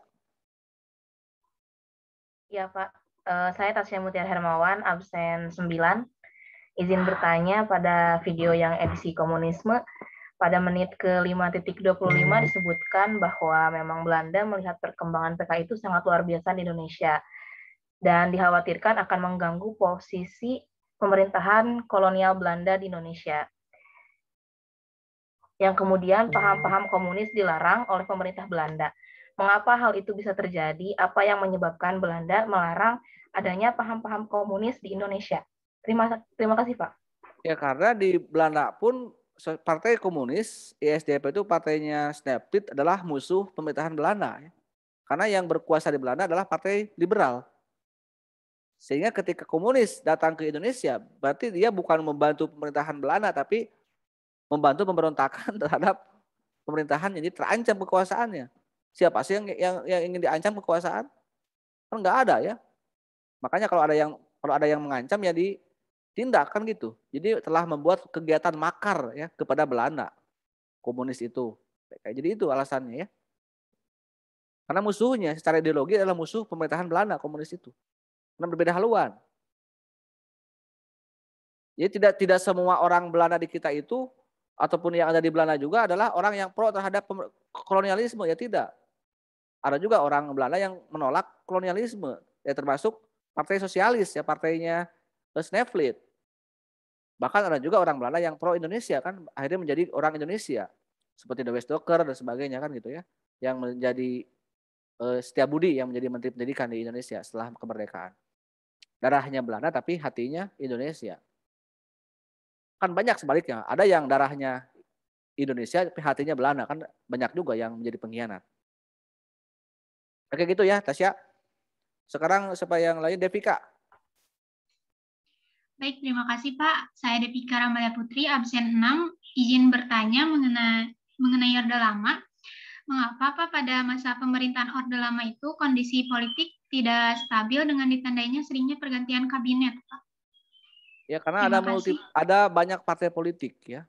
Iya, Pak. Eh, saya Tasya Mutiara Hermawan, absen 9. Izin bertanya pada video yang edisi komunisme, pada menit ke 5.25 disebutkan bahwa memang Belanda melihat perkembangan PK itu sangat luar biasa di Indonesia dan dikhawatirkan akan mengganggu posisi pemerintahan kolonial Belanda di Indonesia. Yang kemudian paham-paham komunis dilarang oleh pemerintah Belanda mengapa hal itu bisa terjadi, apa yang menyebabkan Belanda melarang adanya paham-paham komunis di Indonesia. Terima, terima kasih Pak. Ya karena di Belanda pun partai komunis, ISDP itu partainya Snapit adalah musuh pemerintahan Belanda. Ya. Karena yang berkuasa di Belanda adalah partai liberal. Sehingga ketika komunis datang ke Indonesia, berarti dia bukan membantu pemerintahan Belanda, tapi membantu pemberontakan *laughs* terhadap pemerintahan, yang terancam kekuasaannya. Siapa sih yang yang, yang ingin diancam kekuasaan? Kan nggak ada ya. Makanya kalau ada yang kalau ada yang mengancam ya ditindak kan gitu. Jadi telah membuat kegiatan makar ya kepada Belanda komunis itu. Jadi itu alasannya ya. Karena musuhnya secara ideologi adalah musuh pemerintahan Belanda komunis itu. Karena berbeda haluan. Jadi tidak tidak semua orang Belanda di kita itu ataupun yang ada di Belanda juga adalah orang yang pro terhadap kolonialisme ya tidak ada juga orang Belanda yang menolak kolonialisme, ya termasuk partai sosialis ya partainya Snevlit. Bahkan ada juga orang Belanda yang pro Indonesia kan akhirnya menjadi orang Indonesia seperti The Westdoker dan sebagainya kan gitu ya, yang menjadi eh, setiap Budi yang menjadi menteri pendidikan di Indonesia setelah kemerdekaan. Darahnya Belanda tapi hatinya Indonesia. Kan banyak sebaliknya, ada yang darahnya Indonesia tapi hatinya Belanda kan banyak juga yang menjadi pengkhianat. Oke gitu ya, Tasya. Sekarang siapa yang lain? Devika. Baik, terima kasih Pak. Saya Devika Ramalia Putri, absen 6. Izin bertanya mengenai, mengenai Orde Lama. Mengapa Pak pada masa pemerintahan Orde Lama itu kondisi politik tidak stabil dengan ditandainya seringnya pergantian kabinet Pak? Ya, karena ada, multi, ada banyak partai politik ya.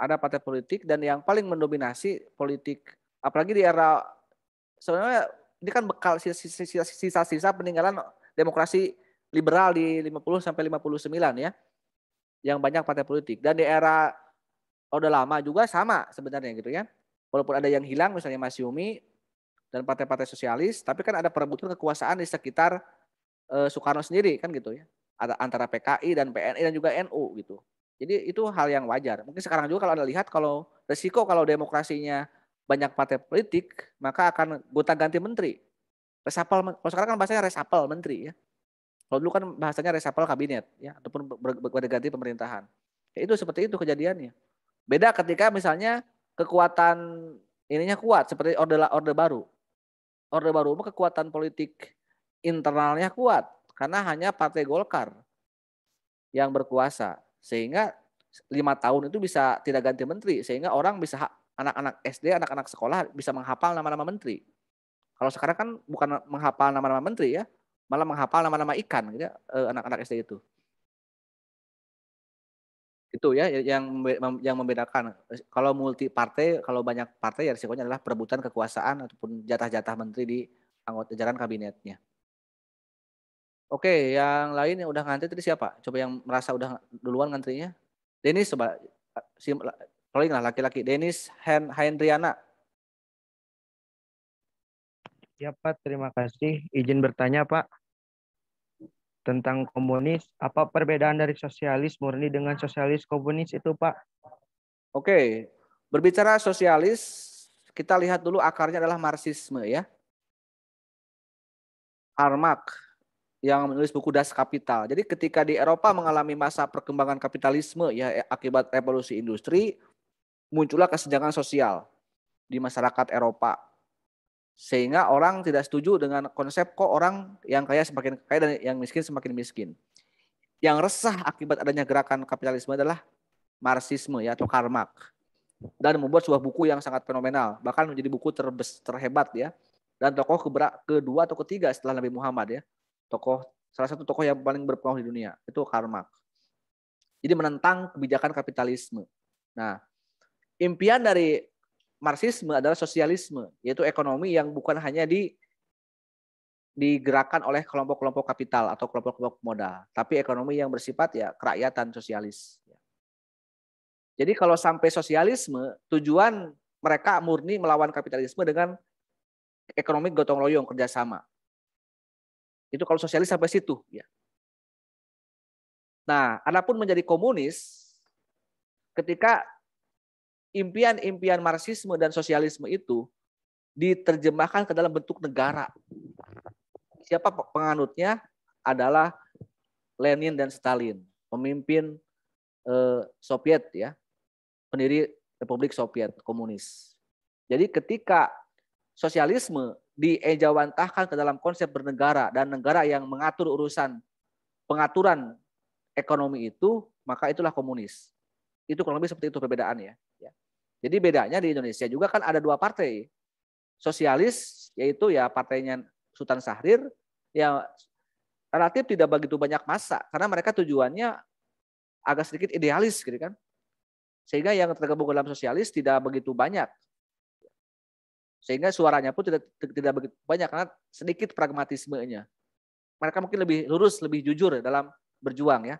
Ada partai politik dan yang paling mendominasi politik, apalagi di era sebenarnya ini kan bekal sisa-sisa peninggalan demokrasi liberal di 50 sampai 59 ya. Yang banyak partai politik dan di era Orde Lama juga sama sebenarnya gitu ya. Walaupun ada yang hilang misalnya Mas Yumi dan partai-partai sosialis, tapi kan ada perebutan kekuasaan di sekitar eh, Soekarno sendiri kan gitu ya. Ada antara PKI dan PNI dan juga NU gitu. Jadi itu hal yang wajar. Mungkin sekarang juga kalau Anda lihat kalau resiko kalau demokrasinya banyak partai politik, maka akan gonta ganti menteri. Resapel, kalau sekarang kan bahasanya resapel menteri ya. Kalau dulu kan bahasanya resapel kabinet ya, ataupun berganti ganti pemerintahan. Ya, itu seperti itu kejadiannya. Beda ketika misalnya kekuatan ininya kuat seperti orde orde baru. Orde baru kekuatan politik internalnya kuat karena hanya partai Golkar yang berkuasa sehingga lima tahun itu bisa tidak ganti menteri sehingga orang bisa anak-anak SD, anak-anak sekolah bisa menghafal nama-nama menteri. Kalau sekarang kan bukan menghafal nama-nama menteri ya, malah menghafal nama-nama ikan gitu ya, eh, anak-anak SD itu. Itu ya, ya yang yang membedakan. Kalau multi partai, kalau banyak partai ya risikonya adalah perebutan kekuasaan ataupun jatah-jatah menteri di anggota jajaran kabinetnya. Oke, yang lain yang udah ngantri tadi siapa? Coba yang merasa udah duluan ngantrinya. Denis coba eh, kalau ingat laki-laki. Denis Hendriana. Ya Pak, terima kasih. Izin bertanya Pak. Tentang komunis, apa perbedaan dari sosialis murni dengan sosialis komunis itu Pak? Oke, berbicara sosialis, kita lihat dulu akarnya adalah marxisme ya. Armak yang menulis buku Das Kapital. Jadi ketika di Eropa mengalami masa perkembangan kapitalisme ya akibat revolusi industri, muncullah kesenjangan sosial di masyarakat Eropa. Sehingga orang tidak setuju dengan konsep kok orang yang kaya semakin kaya dan yang miskin semakin miskin. Yang resah akibat adanya gerakan kapitalisme adalah Marxisme ya atau Karl Marx. Dan membuat sebuah buku yang sangat fenomenal, bahkan menjadi buku terbes, terhebat ya. Dan tokoh kedua atau ketiga setelah Nabi Muhammad ya. Tokoh salah satu tokoh yang paling berpengaruh di dunia itu Karl Marx. Jadi menentang kebijakan kapitalisme. Nah, impian dari Marxisme adalah sosialisme, yaitu ekonomi yang bukan hanya di digerakkan oleh kelompok-kelompok kapital atau kelompok-kelompok modal, tapi ekonomi yang bersifat ya kerakyatan sosialis. Jadi kalau sampai sosialisme, tujuan mereka murni melawan kapitalisme dengan ekonomi gotong royong kerjasama. Itu kalau sosialis sampai situ, ya. Nah, adapun menjadi komunis ketika impian-impian marxisme dan sosialisme itu diterjemahkan ke dalam bentuk negara. Siapa penganutnya adalah Lenin dan Stalin, pemimpin eh, Soviet ya, pendiri Republik Soviet komunis. Jadi ketika sosialisme diejawantahkan ke dalam konsep bernegara dan negara yang mengatur urusan pengaturan ekonomi itu, maka itulah komunis. Itu kurang lebih seperti itu perbedaannya. Ya. Jadi bedanya di Indonesia juga kan ada dua partai. Sosialis yaitu ya partainya Sultan Sahrir yang relatif tidak begitu banyak masa karena mereka tujuannya agak sedikit idealis gitu kan. Sehingga yang tergabung dalam sosialis tidak begitu banyak. Sehingga suaranya pun tidak tidak begitu banyak karena sedikit pragmatismenya. Mereka mungkin lebih lurus, lebih jujur dalam berjuang ya.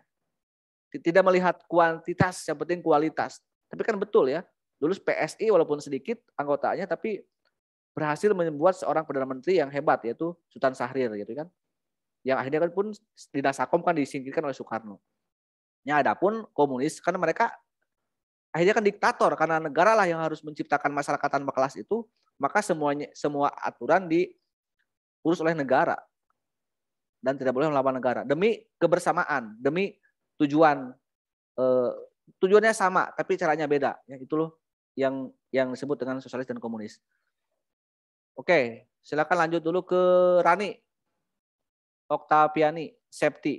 Tidak melihat kuantitas, yang penting kualitas. Tapi kan betul ya, Dulu PSI walaupun sedikit anggotanya tapi berhasil membuat seorang perdana menteri yang hebat yaitu Sultan Sahrir gitu kan. Yang akhirnya kan pun di Dasakom kan disingkirkan oleh Soekarno. Ya adapun komunis karena mereka akhirnya kan diktator karena negara lah yang harus menciptakan masyarakat tanpa kelas itu maka semuanya semua aturan diurus oleh negara dan tidak boleh melawan negara demi kebersamaan demi tujuan eh, tujuannya sama tapi caranya beda ya itu loh yang yang disebut dengan sosialis dan komunis. Oke, silakan lanjut dulu ke Rani. Oktaviani, Septi.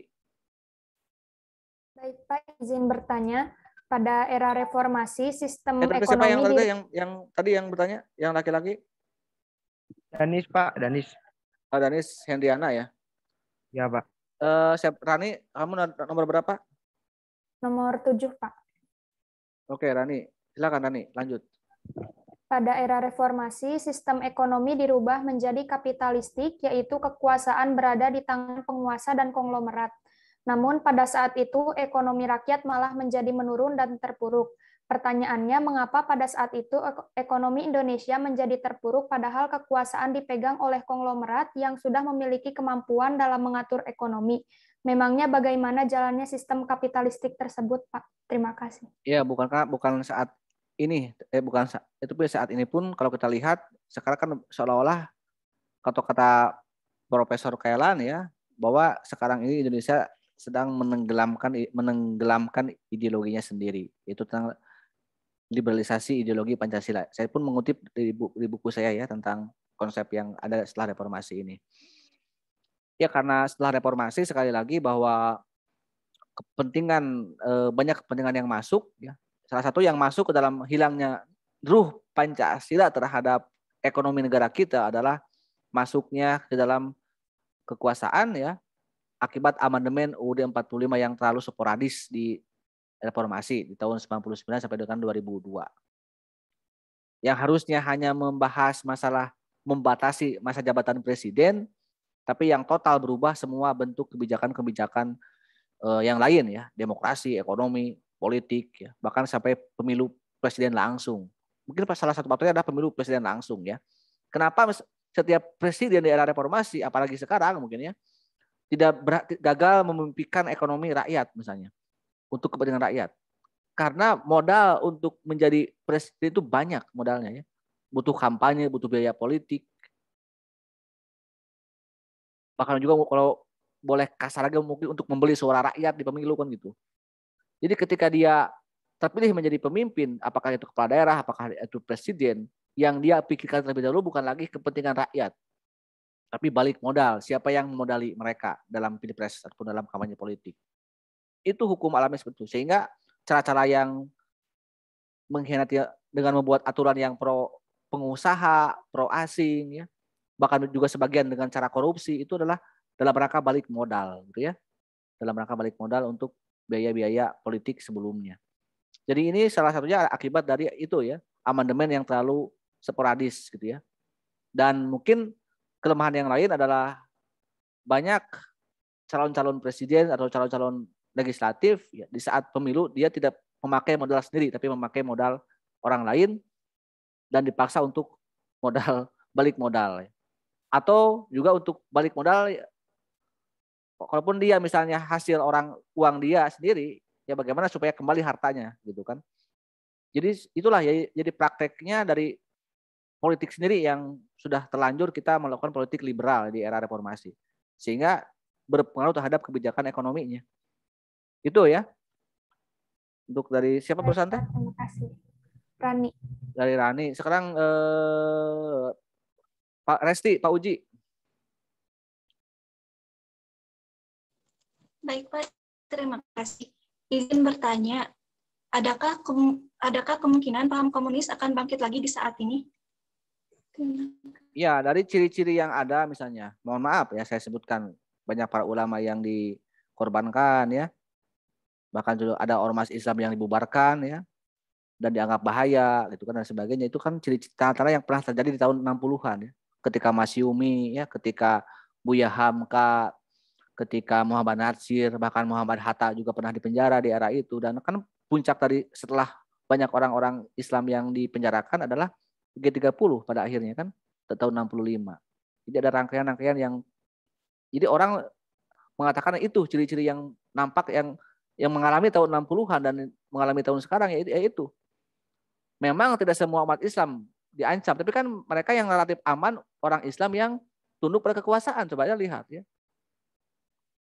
Baik Pak, izin bertanya. Pada era reformasi, sistem ya, ekonomi... Siapa yang, tadi, di... yang, yang tadi yang bertanya? Yang laki-laki? Danis, Pak. Danis. Pak ah, Danis Hendriana ya? Ya, Pak. Uh, Rani, kamu nomor berapa? Nomor 7, Pak. Oke, Rani. Silakan Nani, lanjut. Pada era reformasi, sistem ekonomi dirubah menjadi kapitalistik, yaitu kekuasaan berada di tangan penguasa dan konglomerat. Namun pada saat itu, ekonomi rakyat malah menjadi menurun dan terpuruk. Pertanyaannya, mengapa pada saat itu ekonomi Indonesia menjadi terpuruk padahal kekuasaan dipegang oleh konglomerat yang sudah memiliki kemampuan dalam mengatur ekonomi? Memangnya bagaimana jalannya sistem kapitalistik tersebut, Pak? Terima kasih. Iya, bukan bukan saat ini eh bukan itu pun saat ini pun kalau kita lihat sekarang kan seolah-olah kata-kata Profesor Kailan ya bahwa sekarang ini Indonesia sedang menenggelamkan menenggelamkan ideologinya sendiri itu tentang liberalisasi ideologi Pancasila. Saya pun mengutip di buku, di buku saya ya tentang konsep yang ada setelah reformasi ini. Ya karena setelah reformasi sekali lagi bahwa kepentingan eh, banyak kepentingan yang masuk ya Salah satu yang masuk ke dalam hilangnya ruh Pancasila terhadap ekonomi negara kita adalah masuknya ke dalam kekuasaan ya akibat amandemen UUD 45 yang terlalu sporadis di reformasi di tahun 99 sampai dengan 2002. Yang harusnya hanya membahas masalah membatasi masa jabatan presiden, tapi yang total berubah semua bentuk kebijakan-kebijakan eh, yang lain ya, demokrasi, ekonomi, politik, ya. bahkan sampai pemilu presiden langsung. Mungkin salah satu faktornya adalah pemilu presiden langsung ya. Kenapa setiap presiden di era reformasi, apalagi sekarang mungkin ya, tidak gagal memimpikan ekonomi rakyat misalnya untuk kepentingan rakyat. Karena modal untuk menjadi presiden itu banyak modalnya ya. Butuh kampanye, butuh biaya politik. Bahkan juga kalau boleh kasar lagi mungkin untuk membeli suara rakyat di pemilu kan gitu. Jadi ketika dia terpilih menjadi pemimpin, apakah itu kepala daerah, apakah itu presiden, yang dia pikirkan terlebih dahulu bukan lagi kepentingan rakyat, tapi balik modal. Siapa yang memodali mereka dalam pilpres ataupun dalam kampanye politik. Itu hukum alamnya seperti itu. Sehingga cara-cara yang mengkhianati dengan membuat aturan yang pro pengusaha, pro asing, ya, bahkan juga sebagian dengan cara korupsi itu adalah dalam rangka balik modal, gitu ya, dalam rangka balik modal untuk biaya-biaya politik sebelumnya. Jadi ini salah satunya akibat dari itu ya, amandemen yang terlalu sporadis gitu ya. Dan mungkin kelemahan yang lain adalah banyak calon-calon presiden atau calon-calon legislatif ya, di saat pemilu dia tidak memakai modal sendiri tapi memakai modal orang lain dan dipaksa untuk modal balik modal atau juga untuk balik modal ya, kalaupun dia misalnya hasil orang uang dia sendiri ya bagaimana supaya kembali hartanya gitu kan jadi itulah ya jadi prakteknya dari politik sendiri yang sudah terlanjur kita melakukan politik liberal di era reformasi sehingga berpengaruh terhadap kebijakan ekonominya itu ya untuk dari siapa perusahaan teh terima kasih Rani dari Rani sekarang eh, Pak Resti Pak Uji Baik Pak, terima kasih. Izin bertanya, adakah kem, adakah kemungkinan paham komunis akan bangkit lagi di saat ini? Ya, dari ciri-ciri yang ada misalnya, mohon maaf ya saya sebutkan banyak para ulama yang dikorbankan ya. Bahkan dulu ada ormas Islam yang dibubarkan ya dan dianggap bahaya gitu kan dan sebagainya itu kan ciri-ciri tanda yang pernah terjadi di tahun 60-an ya. Ketika Masyumi ya, ketika Buya Hamka ketika Muhammad Nasir bahkan Muhammad Hatta juga pernah dipenjara di era itu dan kan puncak dari setelah banyak orang-orang Islam yang dipenjarakan adalah G30 pada akhirnya kan tahun 65. Jadi ada rangkaian-rangkaian yang jadi orang mengatakan itu ciri-ciri yang nampak yang yang mengalami tahun 60-an dan mengalami tahun sekarang ya itu. Memang tidak semua umat Islam diancam, tapi kan mereka yang relatif aman orang Islam yang tunduk pada kekuasaan coba aja lihat ya.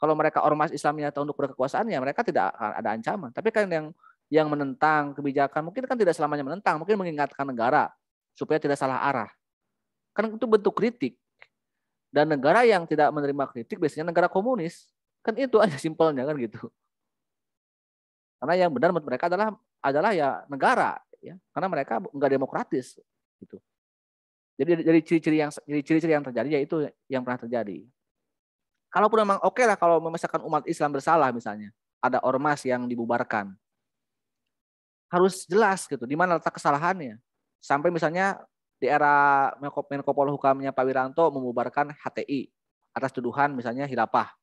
Kalau mereka ormas Islamnya atau untuk berkekuasaan ya mereka tidak akan ada ancaman. Tapi kan yang yang menentang kebijakan mungkin kan tidak selamanya menentang, mungkin mengingatkan negara supaya tidak salah arah. Kan itu bentuk kritik. Dan negara yang tidak menerima kritik biasanya negara komunis. Kan itu aja simpelnya kan gitu. Karena yang benar menurut mereka adalah adalah ya negara ya. Karena mereka enggak demokratis gitu. Jadi dari ciri-ciri yang ciri-ciri yang terjadi yaitu yang pernah terjadi. Kalaupun memang oke okay lah kalau memisahkan umat Islam bersalah misalnya, ada ormas yang dibubarkan. Harus jelas gitu, di mana letak kesalahannya. Sampai misalnya di era Menko, Menko Polhukamnya Pak Wiranto membubarkan HTI atas tuduhan misalnya hilafah.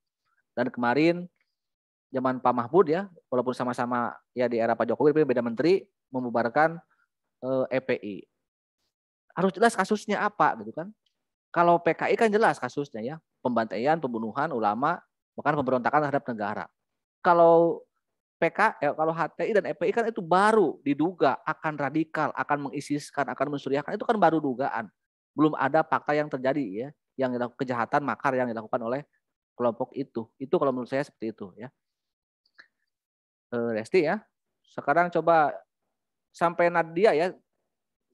Dan kemarin zaman Pak Mahfud ya, walaupun sama-sama ya di era Pak Jokowi tapi beda menteri membubarkan eh, EPI. Harus jelas kasusnya apa gitu kan. Kalau PKI kan jelas kasusnya ya, pembantaian, pembunuhan ulama, bahkan pemberontakan terhadap negara. Kalau PK, eh, kalau HTI dan EPI kan itu baru diduga akan radikal, akan mengisiskan, akan mensuriahkan, itu kan baru dugaan. Belum ada fakta yang terjadi ya, yang dilakukan kejahatan makar yang dilakukan oleh kelompok itu. Itu kalau menurut saya seperti itu ya. Resti eh, ya. Sekarang coba sampai Nadia ya.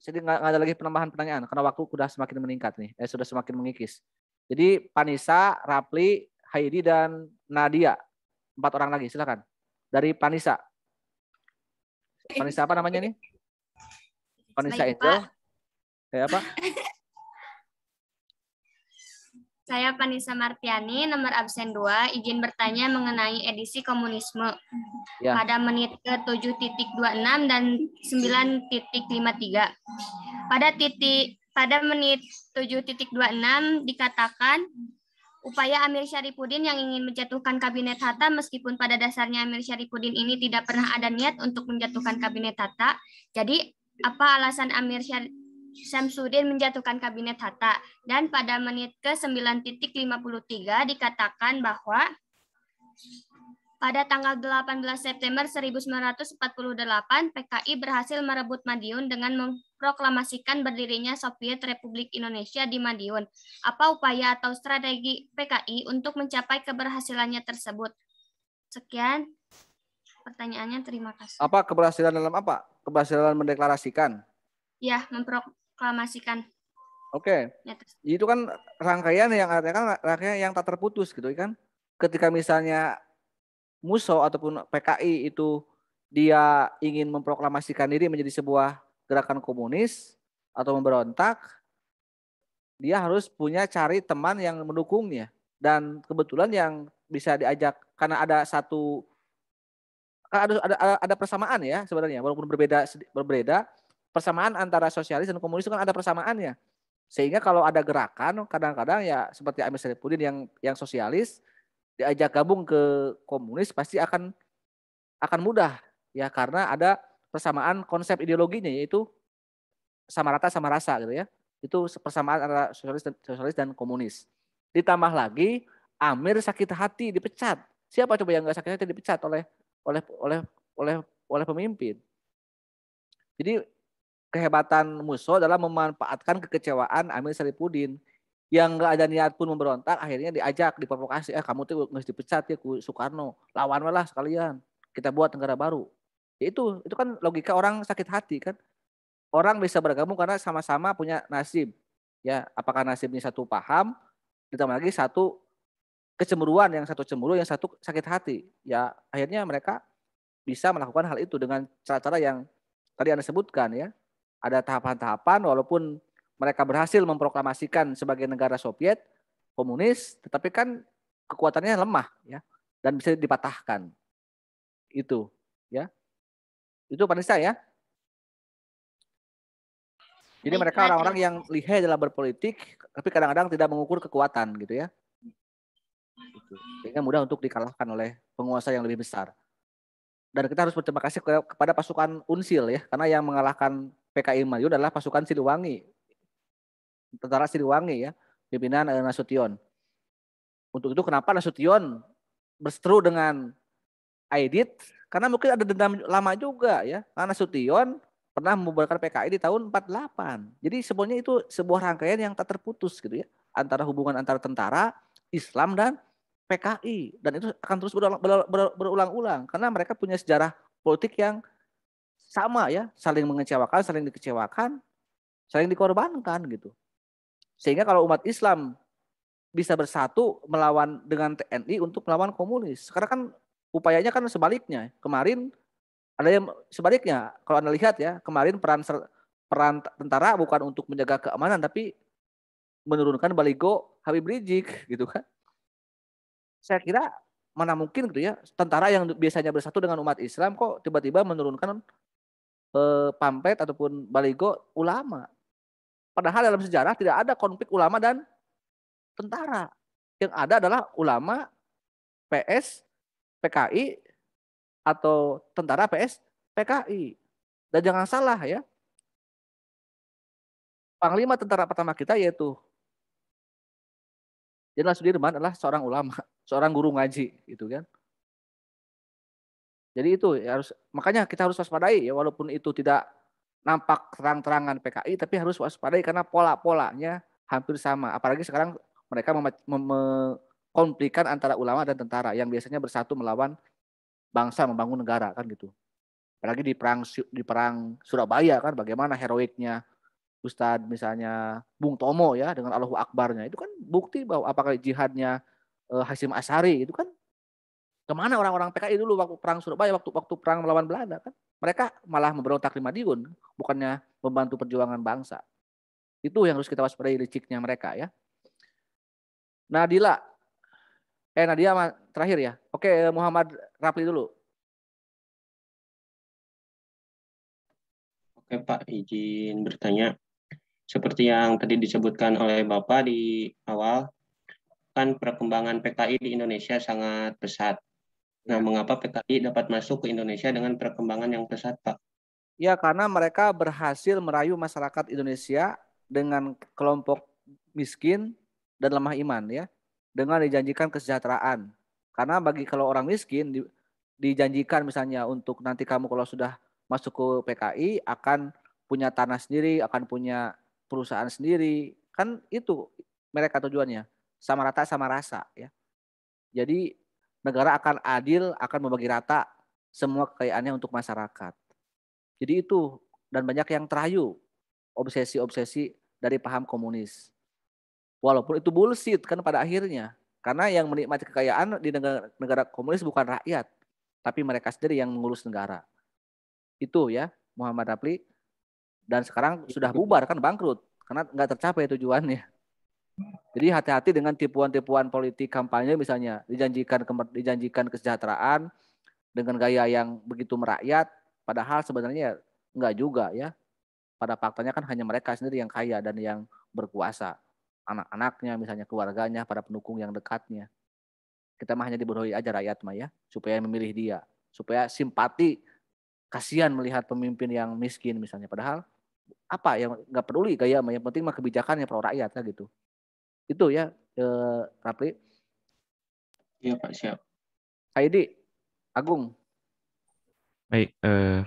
Jadi nggak ada lagi penambahan pertanyaan karena waktu sudah semakin meningkat nih, eh, sudah semakin mengikis. Jadi Panisa, Rapli, Haidi, dan Nadia. Empat orang lagi, silakan. Dari Panisa. Panisa apa namanya nih? Panisa Baik, itu. Pak. Saya apa? *laughs* Saya Panisa Martiani, nomor absen 2, izin bertanya mengenai edisi komunisme ya. pada menit ke 7.26 dan 9.53. Pada titik pada menit 7.26 dikatakan upaya Amir Syarifuddin yang ingin menjatuhkan Kabinet Hatta meskipun pada dasarnya Amir Syarifuddin ini tidak pernah ada niat untuk menjatuhkan Kabinet Hatta. Jadi apa alasan Amir Syarifuddin Samsudin menjatuhkan Kabinet Hatta? Dan pada menit ke 9.53 dikatakan bahwa pada tanggal 18 September 1948, PKI berhasil merebut Madiun dengan memproklamasikan berdirinya Soviet Republik Indonesia di Madiun. Apa upaya atau strategi PKI untuk mencapai keberhasilannya tersebut? Sekian pertanyaannya, terima kasih. Apa keberhasilan dalam apa? Keberhasilan mendeklarasikan? Ya, memproklamasikan. Oke. Okay. Ya, itu kan rangkaian yang artinya kan rangkaian yang tak terputus gitu kan. Ketika misalnya Muso ataupun PKI itu dia ingin memproklamasikan diri menjadi sebuah gerakan komunis atau memberontak, dia harus punya cari teman yang mendukungnya. Dan kebetulan yang bisa diajak karena ada satu kan ada ada, ada persamaan ya sebenarnya walaupun berbeda berbeda persamaan antara sosialis dan komunis itu kan ada persamaannya. Sehingga kalau ada gerakan kadang-kadang ya seperti Amir Saripudin yang yang sosialis diajak gabung ke komunis pasti akan akan mudah ya karena ada persamaan konsep ideologinya yaitu sama rata sama rasa gitu ya. Itu persamaan antara sosialis dan, sosialis dan komunis. Ditambah lagi Amir sakit hati dipecat. Siapa coba yang nggak sakit hati dipecat oleh oleh oleh oleh oleh pemimpin. Jadi kehebatan Muso adalah memanfaatkan kekecewaan Amir Saripudin yang nggak ada niat pun memberontak akhirnya diajak diprovokasi eh kamu tuh nggak dipecat ya Soekarno lawan malah sekalian kita buat negara baru Ya itu, itu kan logika orang sakit hati kan. Orang bisa bergabung karena sama-sama punya nasib. Ya, apakah nasibnya satu paham, ditambah lagi satu kecemburuan, yang satu cemburu, yang satu sakit hati. Ya, akhirnya mereka bisa melakukan hal itu dengan cara-cara yang tadi Anda sebutkan ya. Ada tahapan-tahapan walaupun mereka berhasil memproklamasikan sebagai negara Soviet komunis, tetapi kan kekuatannya lemah ya dan bisa dipatahkan. Itu ya. Itu Vanessa ya. Jadi mereka orang-orang yang lihai dalam berpolitik, tapi kadang-kadang tidak mengukur kekuatan gitu ya. Gitu. Sehingga mudah untuk dikalahkan oleh penguasa yang lebih besar. Dan kita harus berterima kasih kepada pasukan Unsil ya, karena yang mengalahkan PKI Melayu adalah pasukan Siliwangi. Tentara Siliwangi ya, pimpinan eh, Nasution. Untuk itu kenapa Nasution berseteru dengan Aidit karena mungkin ada dendam lama juga ya. Karena Sution pernah membubarkan PKI di tahun 48. Jadi sebenarnya itu sebuah rangkaian yang tak terputus gitu ya. Antara hubungan antara tentara, Islam dan PKI. Dan itu akan terus berulang-ulang. Karena mereka punya sejarah politik yang sama ya. Saling mengecewakan, saling dikecewakan, saling dikorbankan gitu. Sehingga kalau umat Islam bisa bersatu melawan dengan TNI untuk melawan komunis. sekarang kan upayanya kan sebaliknya. Kemarin ada yang sebaliknya kalau Anda lihat ya, kemarin peran peran tentara bukan untuk menjaga keamanan tapi menurunkan baligo Habib Rizik *laughs* gitu kan. Saya kira mana mungkin gitu ya tentara yang biasanya bersatu dengan umat Islam kok tiba-tiba menurunkan eh, pamflet ataupun baligo ulama. Padahal dalam sejarah tidak ada konflik ulama dan tentara. Yang ada adalah ulama PS PKI atau tentara PS PKI. Dan jangan salah ya. Panglima tentara pertama kita yaitu Jenderal Sudirman adalah seorang ulama, *laughs* seorang guru ngaji gitu kan. Jadi itu ya harus makanya kita harus waspadai ya walaupun itu tidak nampak terang-terangan PKI tapi harus waspadai karena pola-polanya hampir sama. Apalagi sekarang mereka mem- mem- konflikan antara ulama dan tentara yang biasanya bersatu melawan bangsa membangun negara kan gitu. Apalagi di perang di perang Surabaya kan bagaimana heroiknya Ustad misalnya Bung Tomo ya dengan Allahu Akbarnya itu kan bukti bahwa apakah jihadnya e, eh, Hasim Asari itu kan kemana orang-orang PKI dulu waktu perang Surabaya waktu waktu perang melawan Belanda kan mereka malah memberontak di Madiun bukannya membantu perjuangan bangsa itu yang harus kita waspadai liciknya mereka ya Nadila Eh Nadia terakhir ya. Oke eh, Muhammad Rapli dulu. Oke Pak, izin bertanya. Seperti yang tadi disebutkan oleh Bapak di awal, kan perkembangan PKI di Indonesia sangat pesat. Nah, mengapa PKI dapat masuk ke Indonesia dengan perkembangan yang pesat, Pak? Ya, karena mereka berhasil merayu masyarakat Indonesia dengan kelompok miskin dan lemah iman ya dengan dijanjikan kesejahteraan. Karena bagi kalau orang miskin di, dijanjikan misalnya untuk nanti kamu kalau sudah masuk ke PKI akan punya tanah sendiri, akan punya perusahaan sendiri. Kan itu mereka tujuannya. Sama rata sama rasa ya. Jadi negara akan adil, akan membagi rata semua kekayaannya untuk masyarakat. Jadi itu dan banyak yang terayu obsesi-obsesi dari paham komunis. Walaupun itu bullshit kan pada akhirnya. Karena yang menikmati kekayaan di negara, negara komunis bukan rakyat, tapi mereka sendiri yang mengurus negara. Itu ya Muhammad Rafli. Dan sekarang iya, sudah bubar kan bangkrut karena nggak tercapai tujuannya. Jadi hati-hati dengan tipuan-tipuan politik kampanye misalnya dijanjikan dijanjikan kesejahteraan dengan gaya yang begitu merakyat, padahal sebenarnya nggak juga ya. Pada faktanya kan hanya mereka sendiri yang kaya dan yang berkuasa anak-anaknya, misalnya keluarganya, para pendukung yang dekatnya. Kita mah hanya dibodohi aja rakyat mah ya, supaya memilih dia, supaya simpati kasihan melihat pemimpin yang miskin misalnya padahal apa yang nggak peduli kayak mah yang penting mah kebijakannya pro rakyat lah gitu. Itu ya eh, Rapli. Iya Pak siap. Haidi Agung. Baik, eh,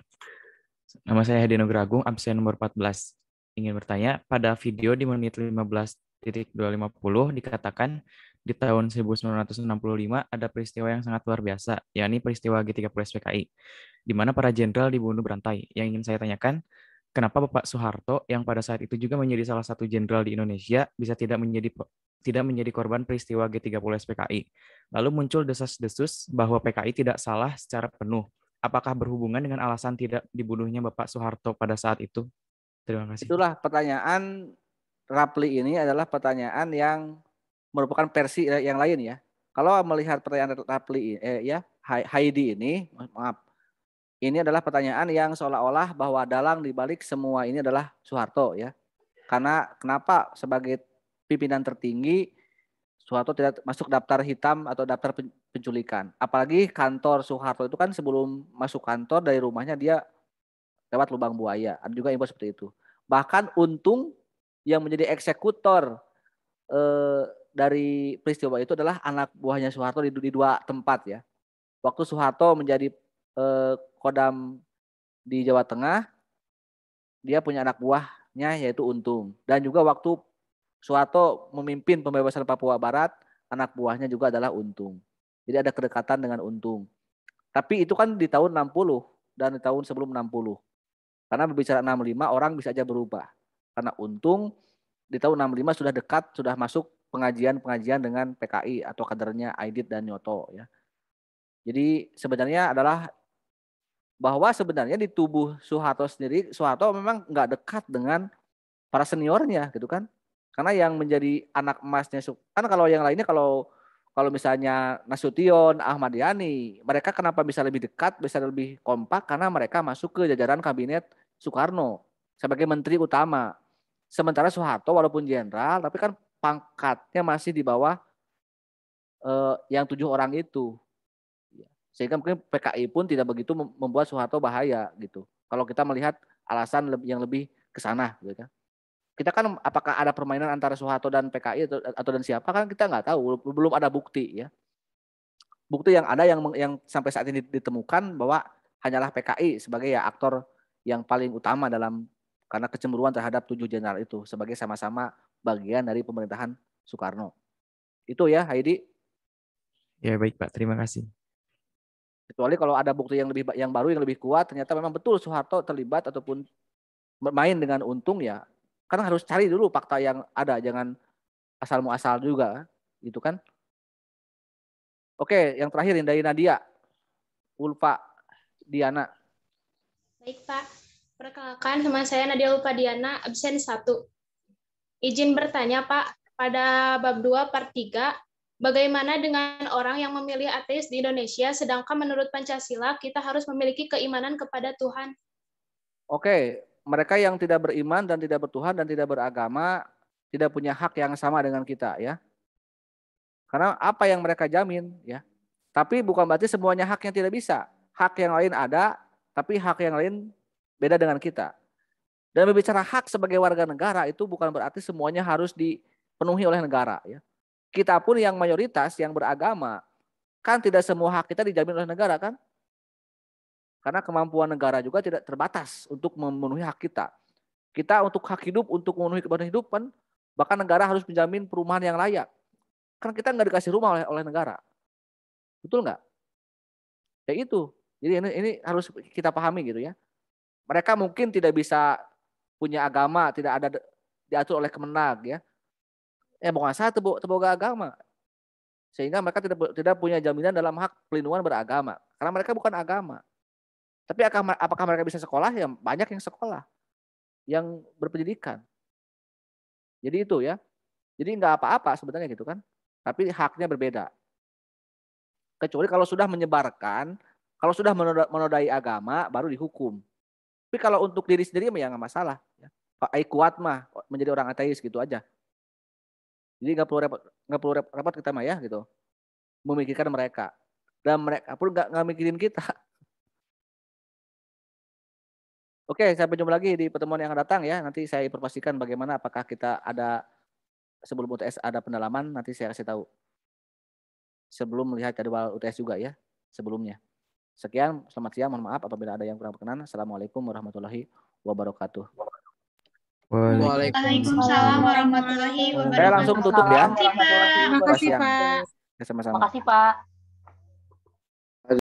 nama saya Hedi Agung absen nomor 14. Ingin bertanya, pada video di menit 15 titik 250 dikatakan di tahun 1965 ada peristiwa yang sangat luar biasa, yakni peristiwa G30 SPKI, di mana para jenderal dibunuh berantai. Yang ingin saya tanyakan, kenapa Bapak Soeharto yang pada saat itu juga menjadi salah satu jenderal di Indonesia bisa tidak menjadi tidak menjadi korban peristiwa G30 SPKI? Lalu muncul desas-desus bahwa PKI tidak salah secara penuh. Apakah berhubungan dengan alasan tidak dibunuhnya Bapak Soeharto pada saat itu? Terima kasih. Itulah pertanyaan Rapli ini adalah pertanyaan yang merupakan versi eh, yang lain ya. Kalau melihat pertanyaan Rapli eh, ya Heidi ini, maaf, ini adalah pertanyaan yang seolah-olah bahwa dalang dibalik semua ini adalah Soeharto ya. Karena kenapa sebagai pimpinan tertinggi Soeharto tidak masuk daftar hitam atau daftar penculikan. Apalagi kantor Soeharto itu kan sebelum masuk kantor dari rumahnya dia lewat lubang buaya. Ada juga info seperti itu. Bahkan untung yang menjadi eksekutor eh, dari peristiwa itu adalah anak buahnya Soeharto di, di dua tempat ya. Waktu Soeharto menjadi eh, kodam di Jawa Tengah, dia punya anak buahnya yaitu Untung. Dan juga waktu Soeharto memimpin pembebasan Papua Barat, anak buahnya juga adalah Untung. Jadi ada kedekatan dengan Untung. Tapi itu kan di tahun 60 dan di tahun sebelum 60. Karena berbicara 65 orang bisa aja berubah karena untung di tahun 65 sudah dekat sudah masuk pengajian-pengajian dengan PKI atau kadernya Aidit dan Nyoto ya. Jadi sebenarnya adalah bahwa sebenarnya di tubuh Soeharto sendiri Soeharto memang nggak dekat dengan para seniornya gitu kan. Karena yang menjadi anak emasnya kan kalau yang lainnya kalau kalau misalnya Nasution, Ahmad Yani, mereka kenapa bisa lebih dekat, bisa lebih kompak karena mereka masuk ke jajaran kabinet Soekarno sebagai menteri utama Sementara Soeharto walaupun jenderal, tapi kan pangkatnya masih di bawah eh, yang tujuh orang itu. Sehingga mungkin PKI pun tidak begitu membuat Soeharto bahaya gitu. Kalau kita melihat alasan yang lebih ke sana gitu kan. Kita kan apakah ada permainan antara Soeharto dan PKI atau, atau dan siapa kan kita nggak tahu, belum ada bukti ya. Bukti yang ada yang yang sampai saat ini ditemukan bahwa hanyalah PKI sebagai ya aktor yang paling utama dalam karena kecemburuan terhadap tujuh jenderal itu sebagai sama-sama bagian dari pemerintahan Soekarno. Itu ya, Heidi. Ya baik Pak, terima kasih. Kecuali kalau ada bukti yang lebih yang baru yang lebih kuat, ternyata memang betul Soeharto terlibat ataupun bermain dengan untung ya. karena harus cari dulu fakta yang ada, jangan asal muasal juga, gitu kan? Oke, yang terakhir dari Nadia, Ulfa, Diana. Baik Pak, Perkenalkan, teman saya Nadia Lupadiana, absen 1. Izin bertanya, Pak, pada bab 2 part 3, bagaimana dengan orang yang memilih ateis di Indonesia, sedangkan menurut Pancasila kita harus memiliki keimanan kepada Tuhan? Oke, mereka yang tidak beriman dan tidak bertuhan dan tidak beragama tidak punya hak yang sama dengan kita ya. Karena apa yang mereka jamin ya. Tapi bukan berarti semuanya hak yang tidak bisa. Hak yang lain ada, tapi hak yang lain Beda dengan kita. Dan berbicara hak sebagai warga negara itu bukan berarti semuanya harus dipenuhi oleh negara. Ya. Kita pun yang mayoritas, yang beragama, kan tidak semua hak kita dijamin oleh negara kan? Karena kemampuan negara juga tidak terbatas untuk memenuhi hak kita. Kita untuk hak hidup, untuk memenuhi kebutuhan hidup kan, bahkan negara harus menjamin perumahan yang layak. Karena kita nggak dikasih rumah oleh, oleh negara. Betul nggak? Ya itu. Jadi ini, ini harus kita pahami gitu ya. Mereka mungkin tidak bisa punya agama, tidak ada diatur oleh kemenag ya. ya bukan saya teboga agama. Sehingga mereka tidak tidak punya jaminan dalam hak pelindungan beragama karena mereka bukan agama. Tapi apakah mereka bisa sekolah? Ya banyak yang sekolah yang berpendidikan. Jadi itu ya. Jadi nggak apa-apa sebenarnya gitu kan. Tapi haknya berbeda. Kecuali kalau sudah menyebarkan, kalau sudah menodai agama baru dihukum. Tapi kalau untuk diri sendiri ya nggak masalah. Ya. Ai kuat mah oh, menjadi orang ateis gitu aja. Jadi nggak perlu repot, nggak perlu repot kita mah ya gitu. Memikirkan mereka dan mereka pun nggak nggak mikirin kita. *laughs* Oke, sampai jumpa lagi di pertemuan yang akan datang ya. Nanti saya informasikan bagaimana apakah kita ada sebelum UTS ada pendalaman, nanti saya kasih tahu. Sebelum melihat jadwal UTS juga ya, sebelumnya. Sekian, selamat siang. Mohon maaf apabila ada yang kurang berkenan. Assalamualaikum warahmatullahi wabarakatuh. Waalaikumsalam warahmatullahi wabarakatuh. Saya langsung tutup ya. Terima kasih Pak. Terima kasih Pak. Terima kasih Pak.